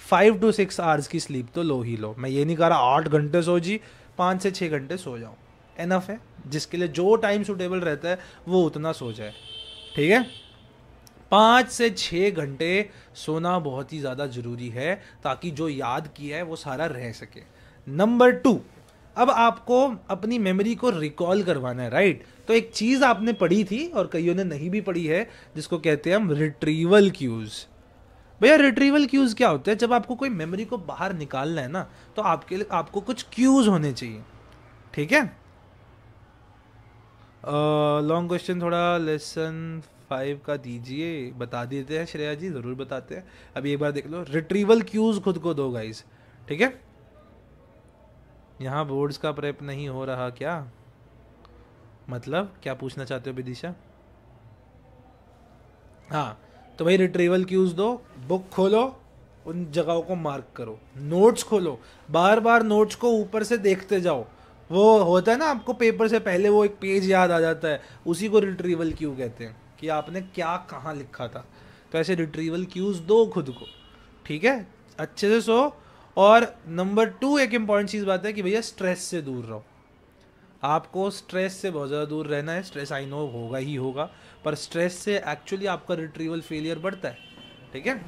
five to six hours की स्लीप तो लो ही लो मैं ये नहीं कह रहा आठ घंटे सो जी पाँच से छः घंटे सो जाओ एनफ है जिसके लिए जो टाइम सुटेबल रहता है वो उतना सो जाए ठीक है पाँच से छः घंटे सोना बहुत ही ज़्यादा ज़रूरी है ताकि जो याद किया है वो सारा रह सके नंबर टू अब आपको अपनी मेमोरी को रिकॉल करवाना है राइट तो एक चीज़ आपने पढ़ी थी और कईयों ने नहीं भी पढ़ी है जिसको कहते हैं हम रिट्रीवल क्यूज़ भैया रिट्रीवल क्यूज़ क्या होते हैं जब आपको कोई मेमोरी को बाहर निकालना है ना तो आपके लिए आपको कुछ क्यूज़ होने चाहिए ठीक है लॉन्ग क्वेश्चन थोड़ा लेसन फाइव का दीजिए बता देते हैं श्रेया जी ज़रूर बताते हैं अभी एक बार देख लो रिट्रीवल क्यूज खुद को दो गाइस ठीक है यहाँ बोर्ड्स का प्रेप नहीं हो रहा क्या मतलब क्या पूछना चाहते हो विदिशा हाँ तो भाई रिट्रीवल क्यूज दो बुक खोलो उन जगहों को मार्क करो नोट्स खोलो बार बार नोट्स को ऊपर से देखते जाओ वो होता है ना आपको पेपर से पहले वो एक पेज याद आ जाता है उसी को रिट्रीवल क्यू कहते हैं कि आपने क्या कहाँ लिखा था तो ऐसे रिट्रीवल क्यूज दो खुद को ठीक है अच्छे से सो और नंबर टू एक इम्पॉर्टेंट चीज़ बात है कि भैया स्ट्रेस से दूर रहो आपको स्ट्रेस से बहुत ज़्यादा दूर रहना है स्ट्रेस आई नो होगा ही होगा पर स्ट्रेस से एक्चुअली आपका रिट्रीवल फेलियर बढ़ता है ठीक है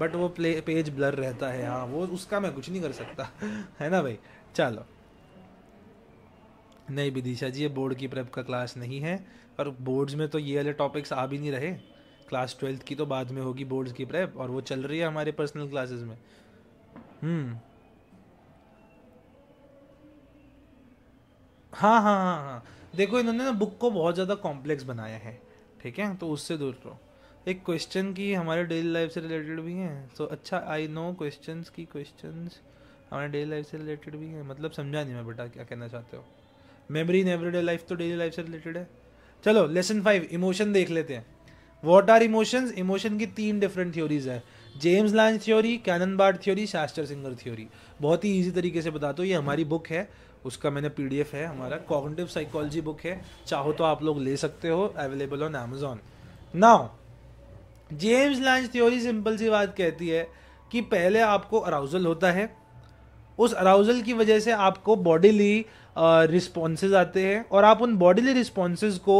बट वो प्ले पेज ब्लर रहता है हाँ वो उसका मैं कुछ नहीं कर सकता है ना भाई चलो नहीं विदिशा जी ये बोर्ड की प्रेप का क्लास नहीं है और बोर्ड्स में तो ये वाले टॉपिक्स आ भी नहीं रहे क्लास ट्वेल्थ की तो बाद में होगी बोर्ड्स की प्रेप और वो चल रही है हमारे पर्सनल क्लासेस में हम्म हाँ हाँ हाँ हाँ देखो इन्होंने ना बुक को बहुत ज़्यादा कॉम्प्लेक्स बनाया है ठीक है तो उससे दूर रहो एक क्वेश्चन की हमारे डेली लाइफ से रिलेटेड भी हैं तो अच्छा आई नो क्वेश्चंस की क्वेश्चंस हमारे डेली लाइफ से रिलेटेड भी हैं मतलब समझा नहीं मैं बेटा क्या कहना चाहते हो मेमोरी इन एवरीडे लाइफ तो डेली लाइफ से रिलेटेड है चलो लेसन फाइव इमोशन देख लेते हैं वॉट आर इमोशंस इमोशन की तीन डिफरेंट थ्योरीज है James Lange theory Cannon Bard theory Schachter Singer theory बहुत ही ईजी तरीके से बता दो ये हमारी बुक है उसका मैंने पी है हमारा कॉग्निटिव साइकोलॉजी बुक है चाहो तो आप लोग ले सकते हो available on Amazon now James Lange theory simple सी बात कहती है कि पहले आपको अराउजल होता है उस अराउजल की वजह से आपको बॉडीली रिस्पॉन्सेज आते हैं और आप उन बॉडीली रिस्पॉन्सेज को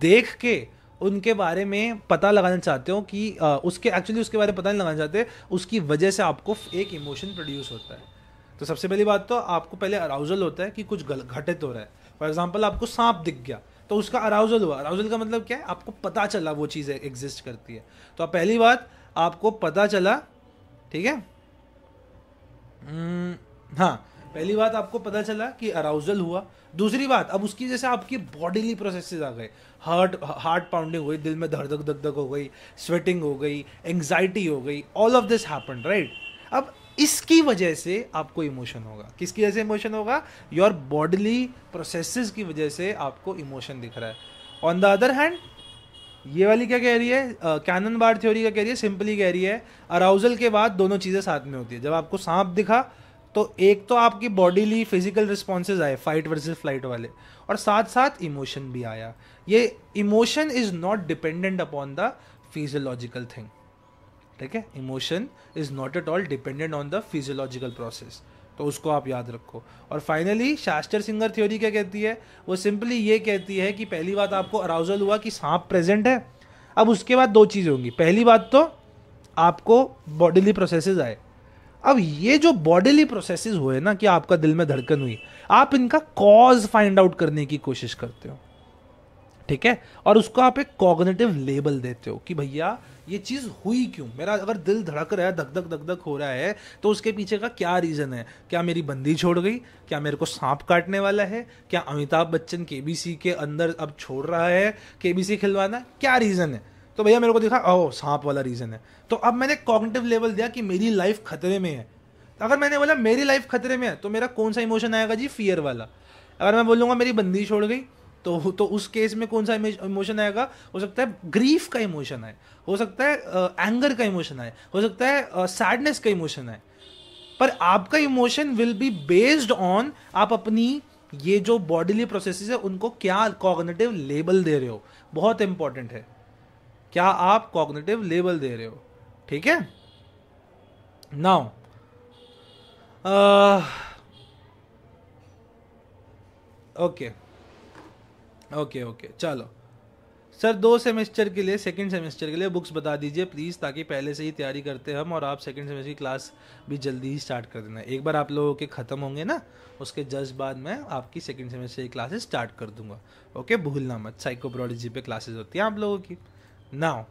देख के उनके बारे में पता लगाना चाहते हो कि उसके एक्चुअली उसके बारे में पता नहीं लगाना चाहते उसकी वजह से आपको एक इमोशन प्रोड्यूस होता है तो सबसे पहली बात तो आपको पहले अराउजल होता है कि कुछ घटित हो रहा है फॉर एग्जाम्पल आपको सांप दिख गया तो उसका अराउजल हुआ अराउजल का मतलब क्या है आपको पता चला वो चीज़ एग्जिस्ट करती है तो पहली बात आपको पता चला ठीक है हम्म, हाँ पहली बात आपको पता चला कि अराउजल हुआ दूसरी बात अब उसकी जैसे आपकी बॉडीली प्रोसेसेस आ गए हार्ट हार्ट पाउंडिंग हो गई दिल में धड़धक धक धक हो गई स्वेटिंग हो गई एंगजाइटी हो गई all of this happen right अब इसकी वजह से आपको इमोशन होगा किसकी वजह से इमोशन होगा योर बॉडीली प्रोसेसेस की वजह से आपको इमोशन दिख रहा है ऑन द अदर हैंड ये वाली क्या कह रही है कैनन बार थ्योरी का कह रही है सिंपली कह रही है अराउजल के बाद दोनों चीज़ें साथ में होती है जब आपको सांप दिखा तो एक तो आपकी बॉडीली फिजिकल रिस्पॉन्सेज आए फाइट वर्सेज फ्लाइट वाले और साथ साथ इमोशन भी आया ये emotion is not dependent upon the physiological thing ठीक है emotion is not at all dependent on the physiological process तो उसको आप याद रखो और फाइनली शास्टर सिंगर थ्योरी क्या कहती है वो सिंपली ये कहती है कि पहली बात आपको अराउजल हुआ कि सांप प्रेजेंट है अब उसके बाद दो चीज़ें होंगी पहली बात तो आपको बॉडीली प्रोसेसेस आए अब ये जो बॉडीली प्रोसेस हुए ना कि आपका दिल में धड़कन हुई आप इनका कॉज फाइंड आउट करने की कोशिश करते हो ठीक है और उसको आप एक कॉग्नेटिव लेबल देते हो कि भैया ये चीज़ हुई क्यों मेरा अगर दिल धड़क रहा है धक धक धक धक हो रहा है तो उसके पीछे का क्या रीज़न है क्या मेरी बंदी छोड़ गई क्या मेरे को सांप काटने वाला है क्या अमिताभ बच्चन के के अंदर अब छोड़ रहा है के खिलवाना क्या रीज़न है तो भैया मेरे को दिखा ओ सांप वाला रीज़न है तो अब मैंने कॉग्निटिव लेवल दिया कि मेरी लाइफ खतरे में है अगर मैंने बोला मेरी लाइफ खतरे में है तो मेरा कौन सा इमोशन आएगा जी फियर वाला अगर मैं बोलूँगा मेरी बंदी छोड़ गई तो तो उस केस में कौन सा इमोशन आएगा हो सकता है ग्रीफ का इमोशन आए हो सकता है एंगर का इमोशन आए हो सकता है सैडनेस का इमोशन आए पर आपका emotion will be based on आप अपनी ये जो बॉडीली प्रोसेसेस है उनको क्या कॉग्नेटिव लेबल दे रहे हो बहुत इंपॉर्टेंट है क्या आप कॉग्निटिव लेबल दे रहे हो ठीक है नाउ ओके ओके ओके चलो सर दो सेमेस्टर के लिए सेकंड सेमेस्टर के लिए बुक्स बता दीजिए प्लीज़ ताकि पहले से ही तैयारी करते हम और आप सेकंड सेमेस्टर की क्लास भी जल्दी ही स्टार्ट कर देना एक बार आप लोगों के ख़त्म होंगे ना उसके जस्ट बाद मैं आपकी सेकंड सेमेस्टर की क्लासेस स्टार्ट कर दूंगा ओके भूलना मत साइकोप्रोलॉजी पे क्लासेस होती हैं आप लोगों की नाउ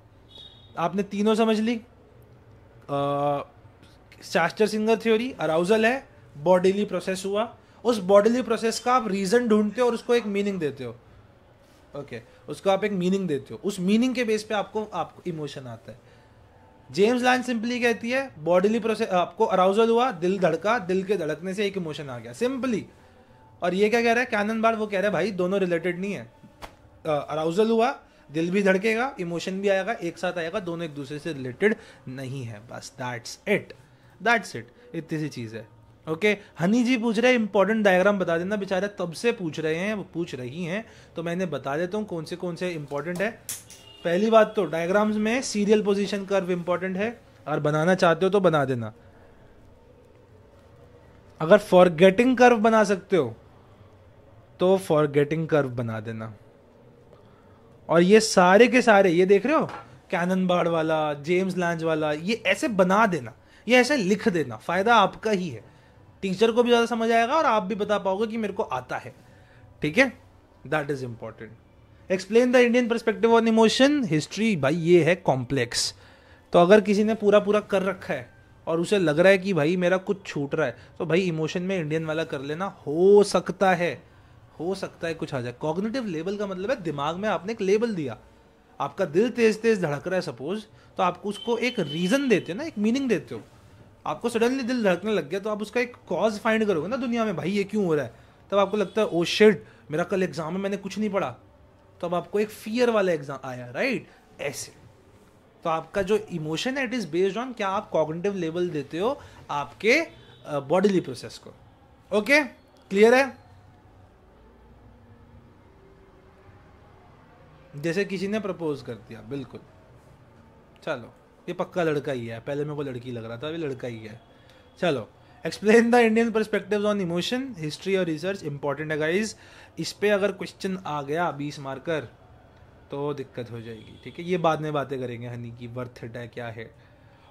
आपने तीनों समझ ली शास्त्र सिंगर थ्योरी अराउजल है बॉडीली प्रोसेस हुआ उस बॉडीली प्रोसेस का आप रीज़न ढूंढते हो और उसको एक मीनिंग देते हो ओके okay. उसको आप एक मीनिंग देते हो उस मीनिंग के बेस पे आपको आपको इमोशन आता है जेम्स लाइन सिंपली कहती है बॉडीली प्रोसेस आपको अराउजल हुआ दिल धड़का दिल के धड़कने से एक इमोशन आ गया सिंपली और ये क्या कह रहा है कैनन बार वो कह रहा है भाई दोनों रिलेटेड नहीं है अराउजल हुआ दिल भी धड़केगा इमोशन भी आएगा एक साथ आएगा दोनों एक दूसरे से रिलेटेड नहीं है बस दैट्स इट दैट्स इट इतनी सी चीज़ है ओके okay, हनी जी पूछ रहे हैं इंपॉर्टेंट डायग्राम बता देना बेचारे तब से पूछ रहे हैं वो पूछ रही हैं तो मैंने बता देता हूँ कौन से कौन से इंपॉर्टेंट है पहली बात तो डायग्राम्स में सीरियल पोजीशन कर्व इंपॉर्टेंट है अगर बनाना चाहते हो तो बना देना अगर फॉरगेटिंग कर्व बना सकते हो तो फॉरगेटिंग कर्व बना देना और ये सारे के सारे ये देख रहे हो कैनन बार्ड वाला जेम्स लैंज वाला ये ऐसे बना देना ये ऐसे लिख देना फ़ायदा आपका ही है टीचर को भी ज़्यादा समझ आएगा और आप भी बता पाओगे कि मेरे को आता है ठीक है that is important explain the Indian perspective on emotion history भाई ये है कॉम्प्लेक्स तो अगर किसी ने पूरा पूरा कर रखा है और उसे लग रहा है कि भाई मेरा कुछ छूट रहा है तो भाई इमोशन में इंडियन वाला कर लेना हो सकता है हो सकता है कुछ आ जाए कॉग्निटिव लेबल का मतलब है दिमाग में आपने एक लेबल दिया आपका दिल तेज तेज धड़क रहा है सपोज तो आपको उसको एक रीज़न देते हो ना एक मीनिंग देते हो आपको सडनली दिल धड़कने लग गया तो आप उसका एक कॉज फाइंड करोगे ना दुनिया में भाई ये क्यों हो रहा है तब आपको लगता है ओ oh, शेड मेरा कल एग्ज़ाम है मैंने कुछ नहीं पढ़ा तो अब आपको एक फियर वाला एग्ज़ाम आया राइट ऐसे तो आपका जो इमोशन है इट इज़ बेस्ड ऑन क्या आप कॉग्निटिव लेवल देते हो आपके बॉडीली प्रोसेस को ओके क्लियर है जैसे किसी ने प्रपोज कर दिया बिल्कुल चलो ये पक्का लड़का ही है पहले मेरे को लड़की लग रहा था अभी लड़का ही है चलो explain the Indian perspective on emotion history और रिसर्च इंपॉर्टेंट है गाइज इस पर अगर क्वेश्चन आ गया बीस मार्कर तो दिक्कत हो जाएगी ठीक है ये बाद में बातें करेंगे हनी की वर्थ है क्या है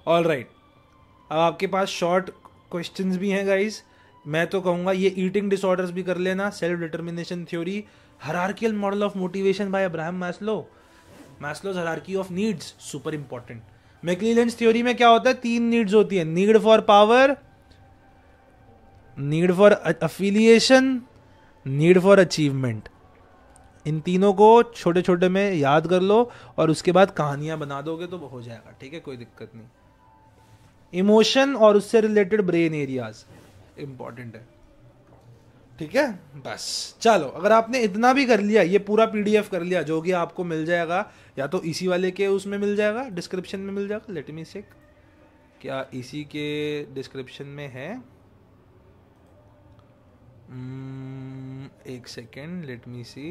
ऑल राइट right. अब आपके पास शॉर्ट क्वेश्चन भी हैं गाइज मैं तो कहूँगा ये ईटिंग डिसऑर्डर्स भी कर लेना self determination theory hierarchical model of motivation by Abraham Maslow Maslow's hierarchy of needs super important McClelland's theory में क्या होता है तीन नीड्स होती है need for power need for affiliation need for achievement इन तीनों को छोटे छोटे में याद कर लो और उसके बाद कहानियां बना दोगे तो हो जाएगा ठीक है कोई दिक्कत नहीं इमोशन और उससे रिलेटेड ब्रेन एरियाज इंपॉर्टेंट है ठीक है बस चलो अगर आपने इतना भी कर लिया ये पूरा पीडीएफ कर लिया जो कि आपको मिल जाएगा या तो इसी वाले के उसमें मिल जाएगा डिस्क्रिप्शन में मिल जाएगा लेट मी चेक क्या इसी के डिस्क्रिप्शन में है hmm, एक second let me see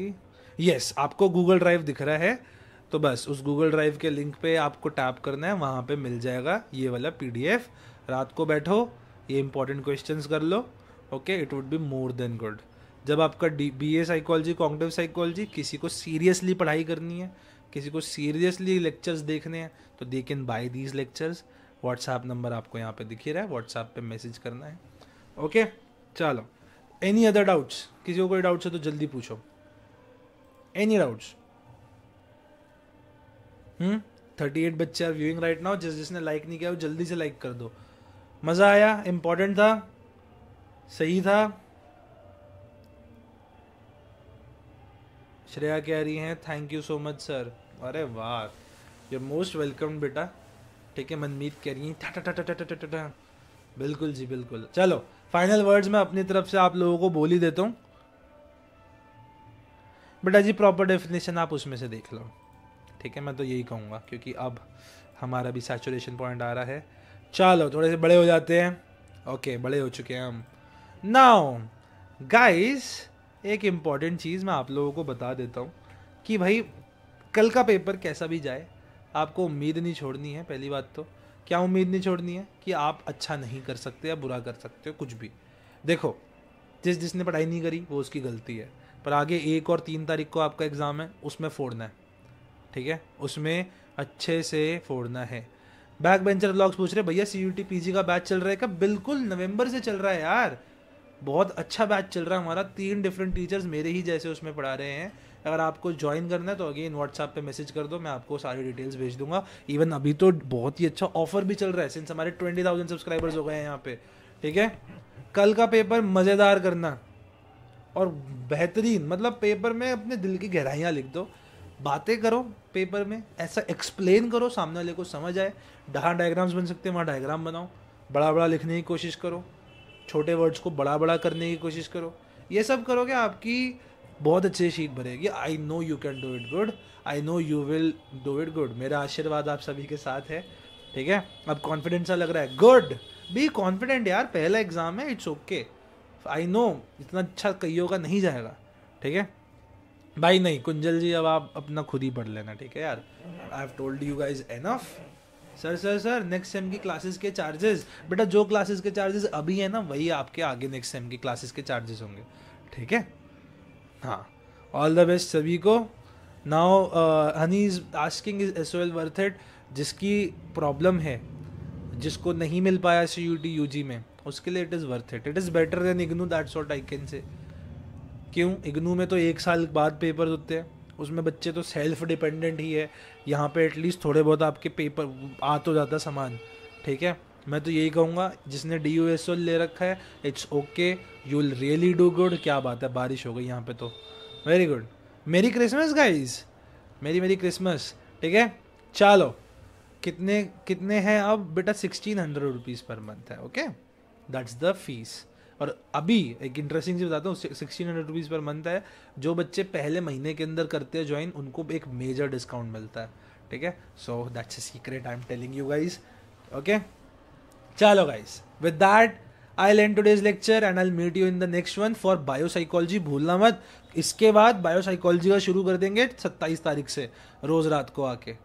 yes आपको गूगल ड्राइव दिख रहा है तो बस उस गूगल ड्राइव के लिंक पे आपको टैप करना है वहाँ पे मिल जाएगा ये वाला पीडीएफ रात को बैठो ये इंपॉर्टेंट क्वेश्चंस कर लो okay it would be more than good जब आपका D B A psychology cognitive psychology किसी को सीरियसली पढ़ाई करनी है किसी को सीरियसली लेक्चर्स देखने हैं तो they can buy these lectures WhatsApp number आपको यहाँ पे दिखे रहा है व्हाट्सएप पे मैसेज करना है ओके चलो एनी अदर डाउट्स किसी को कोई डाउट्स है तो जल्दी पूछो any doubts hmm thirty eight बच्चे आर व्यूइंग राइट नाउ जिस जिसने लाइक नहीं किया वो जल्दी से लाइक कर दो मज़ा आया इंपॉर्टेंट था सही था श्रेया कह रही हैं thank you so much sir अरे वाह यूर मोस्ट वेलकम बेटा ठीक है मनमीत कह रही हैं बिल्कुल जी बिल्कुल चलो फाइनल वर्ड्स मैं अपनी तरफ से आप लोगों को बोल ही देता हूँ बेटा जी प्रॉपर डेफिनेशन आप उसमें से देख लो ठीक है मैं तो यही कहूँगा क्योंकि अब हमारा भी सैचुरेशन पॉइंट आ रहा है चलो थोड़े से बड़े हो जाते हैं ओके बड़े हो चुके हैं हम नाउ गाइस एक इम्पॉर्टेंट चीज़ मैं आप लोगों को बता देता हूँ कि भाई कल का पेपर कैसा भी जाए आपको उम्मीद नहीं छोड़नी है पहली बात तो क्या उम्मीद नहीं छोड़नी है कि आप अच्छा नहीं कर सकते या बुरा कर सकते हो कुछ भी देखो जिस जिसने पढ़ाई नहीं करी वो उसकी गलती है पर आगे एक और तीन तारीख को आपका एग्ज़ाम है उसमें फोड़ना है ठीक है उसमें अच्छे से फोड़ना है बैक बेंचर ब्लॉग्स पूछ रहे भैया C U T P G का बैच चल रहा है क्या बिल्कुल नवंबर से चल रहा है यार बहुत अच्छा बैच चल रहा है हमारा तीन डिफरेंट टीचर्स मेरे ही जैसे उसमें पढ़ा रहे हैं अगर आपको ज्वाइन करना है तो अगेन व्हाट्सएप पे मैसेज कर दो मैं आपको सारी डिटेल्स भेज दूंगा इवन अभी तो बहुत ही अच्छा ऑफर भी चल रहा है सिंस हमारे ट्वेंटी थाउजेंड सब्सक्राइबर्स हो गए हैं यहाँ पे ठीक है कल का पेपर मज़ेदार करना और बेहतरीन मतलब पेपर में अपने दिल की गहराइयाँ लिख दो बातें करो पेपर में ऐसा एक्सप्लेन करो सामने वाले को समझ आए जहाँ डायग्राम्स बन सकते हैं वहाँ डायग्राम बनाओ बड़ा बड़ा लिखने की कोशिश करो छोटे वर्ड्स को बड़ा बड़ा करने की कोशिश करो ये सब करोगे आपकी बहुत अच्छे शीट भरेगी I know you can do it good I know you will do it good मेरा आशीर्वाद आप सभी के साथ है ठीक है अब कॉन्फिडेंट सा लग रहा है गुड बी कॉन्फिडेंट यार पहला एग्जाम है इट्स ओके आई नो इतना अच्छा कईयों का नहीं जाएगा ठीक है भाई नहीं कुंजल जी अब आप अपना खुद ही पढ़ लेना ठीक है यार I have told you guys enough sir sir sir next sem की क्लासेस के चार्जेस बेटा जो क्लासेस के चार्जेस अभी है ना वही आपके आगे नेक्स्ट सेम की क्लासेस के चार्जेस होंगे ठीक है हाँ ऑल द बेस्ट सभी को now honey is asking is as well worth it जिसकी प्रॉब्लम है जिसको नहीं मिल पाया C U T U G में उसके लिए it is worth it it is better than IGNOU that's what I can say क्यों इग्नू में तो एक साल बाद पेपर होते हैं उसमें बच्चे तो सेल्फ डिपेंडेंट ही है यहाँ पे एटलीस्ट थोड़े बहुत आपके पेपर आ तो जाता सामान ठीक है मैं तो यही कहूँगा जिसने डी यू एस ले रखा है it's okay you will really do good क्या बात है बारिश हो गई यहाँ पे तो very good merry Christmas guys merry merry Christmas ठीक है चलो कितने कितने हैं अब बेटा sixteen hundred rupees per month है ओके दैट्स द फीस और अभी एक इंटरेस्टिंग चीज़ बताता हूँ sixteen hundred rupees per month है जो बच्चे पहले महीने के अंदर करते हैं ज्वाइन उनको एक मेजर डिस्काउंट मिलता है ठीक है so that's a secret I am telling you guys okay चलो guys with that I to today's lecture and I meet you in the next one for biopsychology भूलना मत इसके बाद बायोसाइकोलॉजी का शुरू कर देंगे सत्ताईस तारीख से रोज रात को आके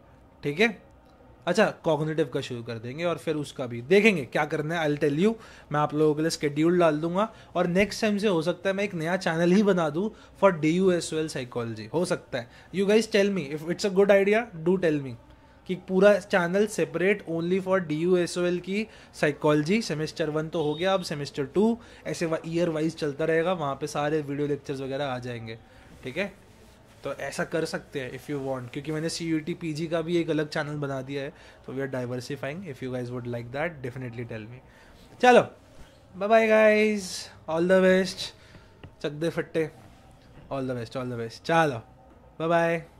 ठीक है अच्छा कॉग्निटिव का शुरू कर देंगे और फिर उसका भी देखेंगे क्या करना है आई टेल यू मैं आप लोगों के लिए स्केड्यूल डाल दूंगा और नेक्स्ट टाइम से हो सकता है मैं एक नया चैनल ही बना दूँ for D U S well psychology हो सकता है you guys tell me if it's a good idea do tell me कि पूरा channel separate only for D U S O L की साइकोलॉजी सेमेस्टर वन तो हो गया अब सेमेस्टर टू ऐसे ईयर वाइज चलता रहेगा वहाँ पे सारे वीडियो लेक्चर्स वगैरह आ जाएंगे ठीक है तो ऐसा कर सकते हैं इफ़ यू वांट क्योंकि मैंने C U T P G का भी एक अलग चैनल बना दिया है तो we are diversifying if you guys would like that definitely tell me चलो bye bye guys all the best चक दे फट्टे all the best all the best चलो बाय बाय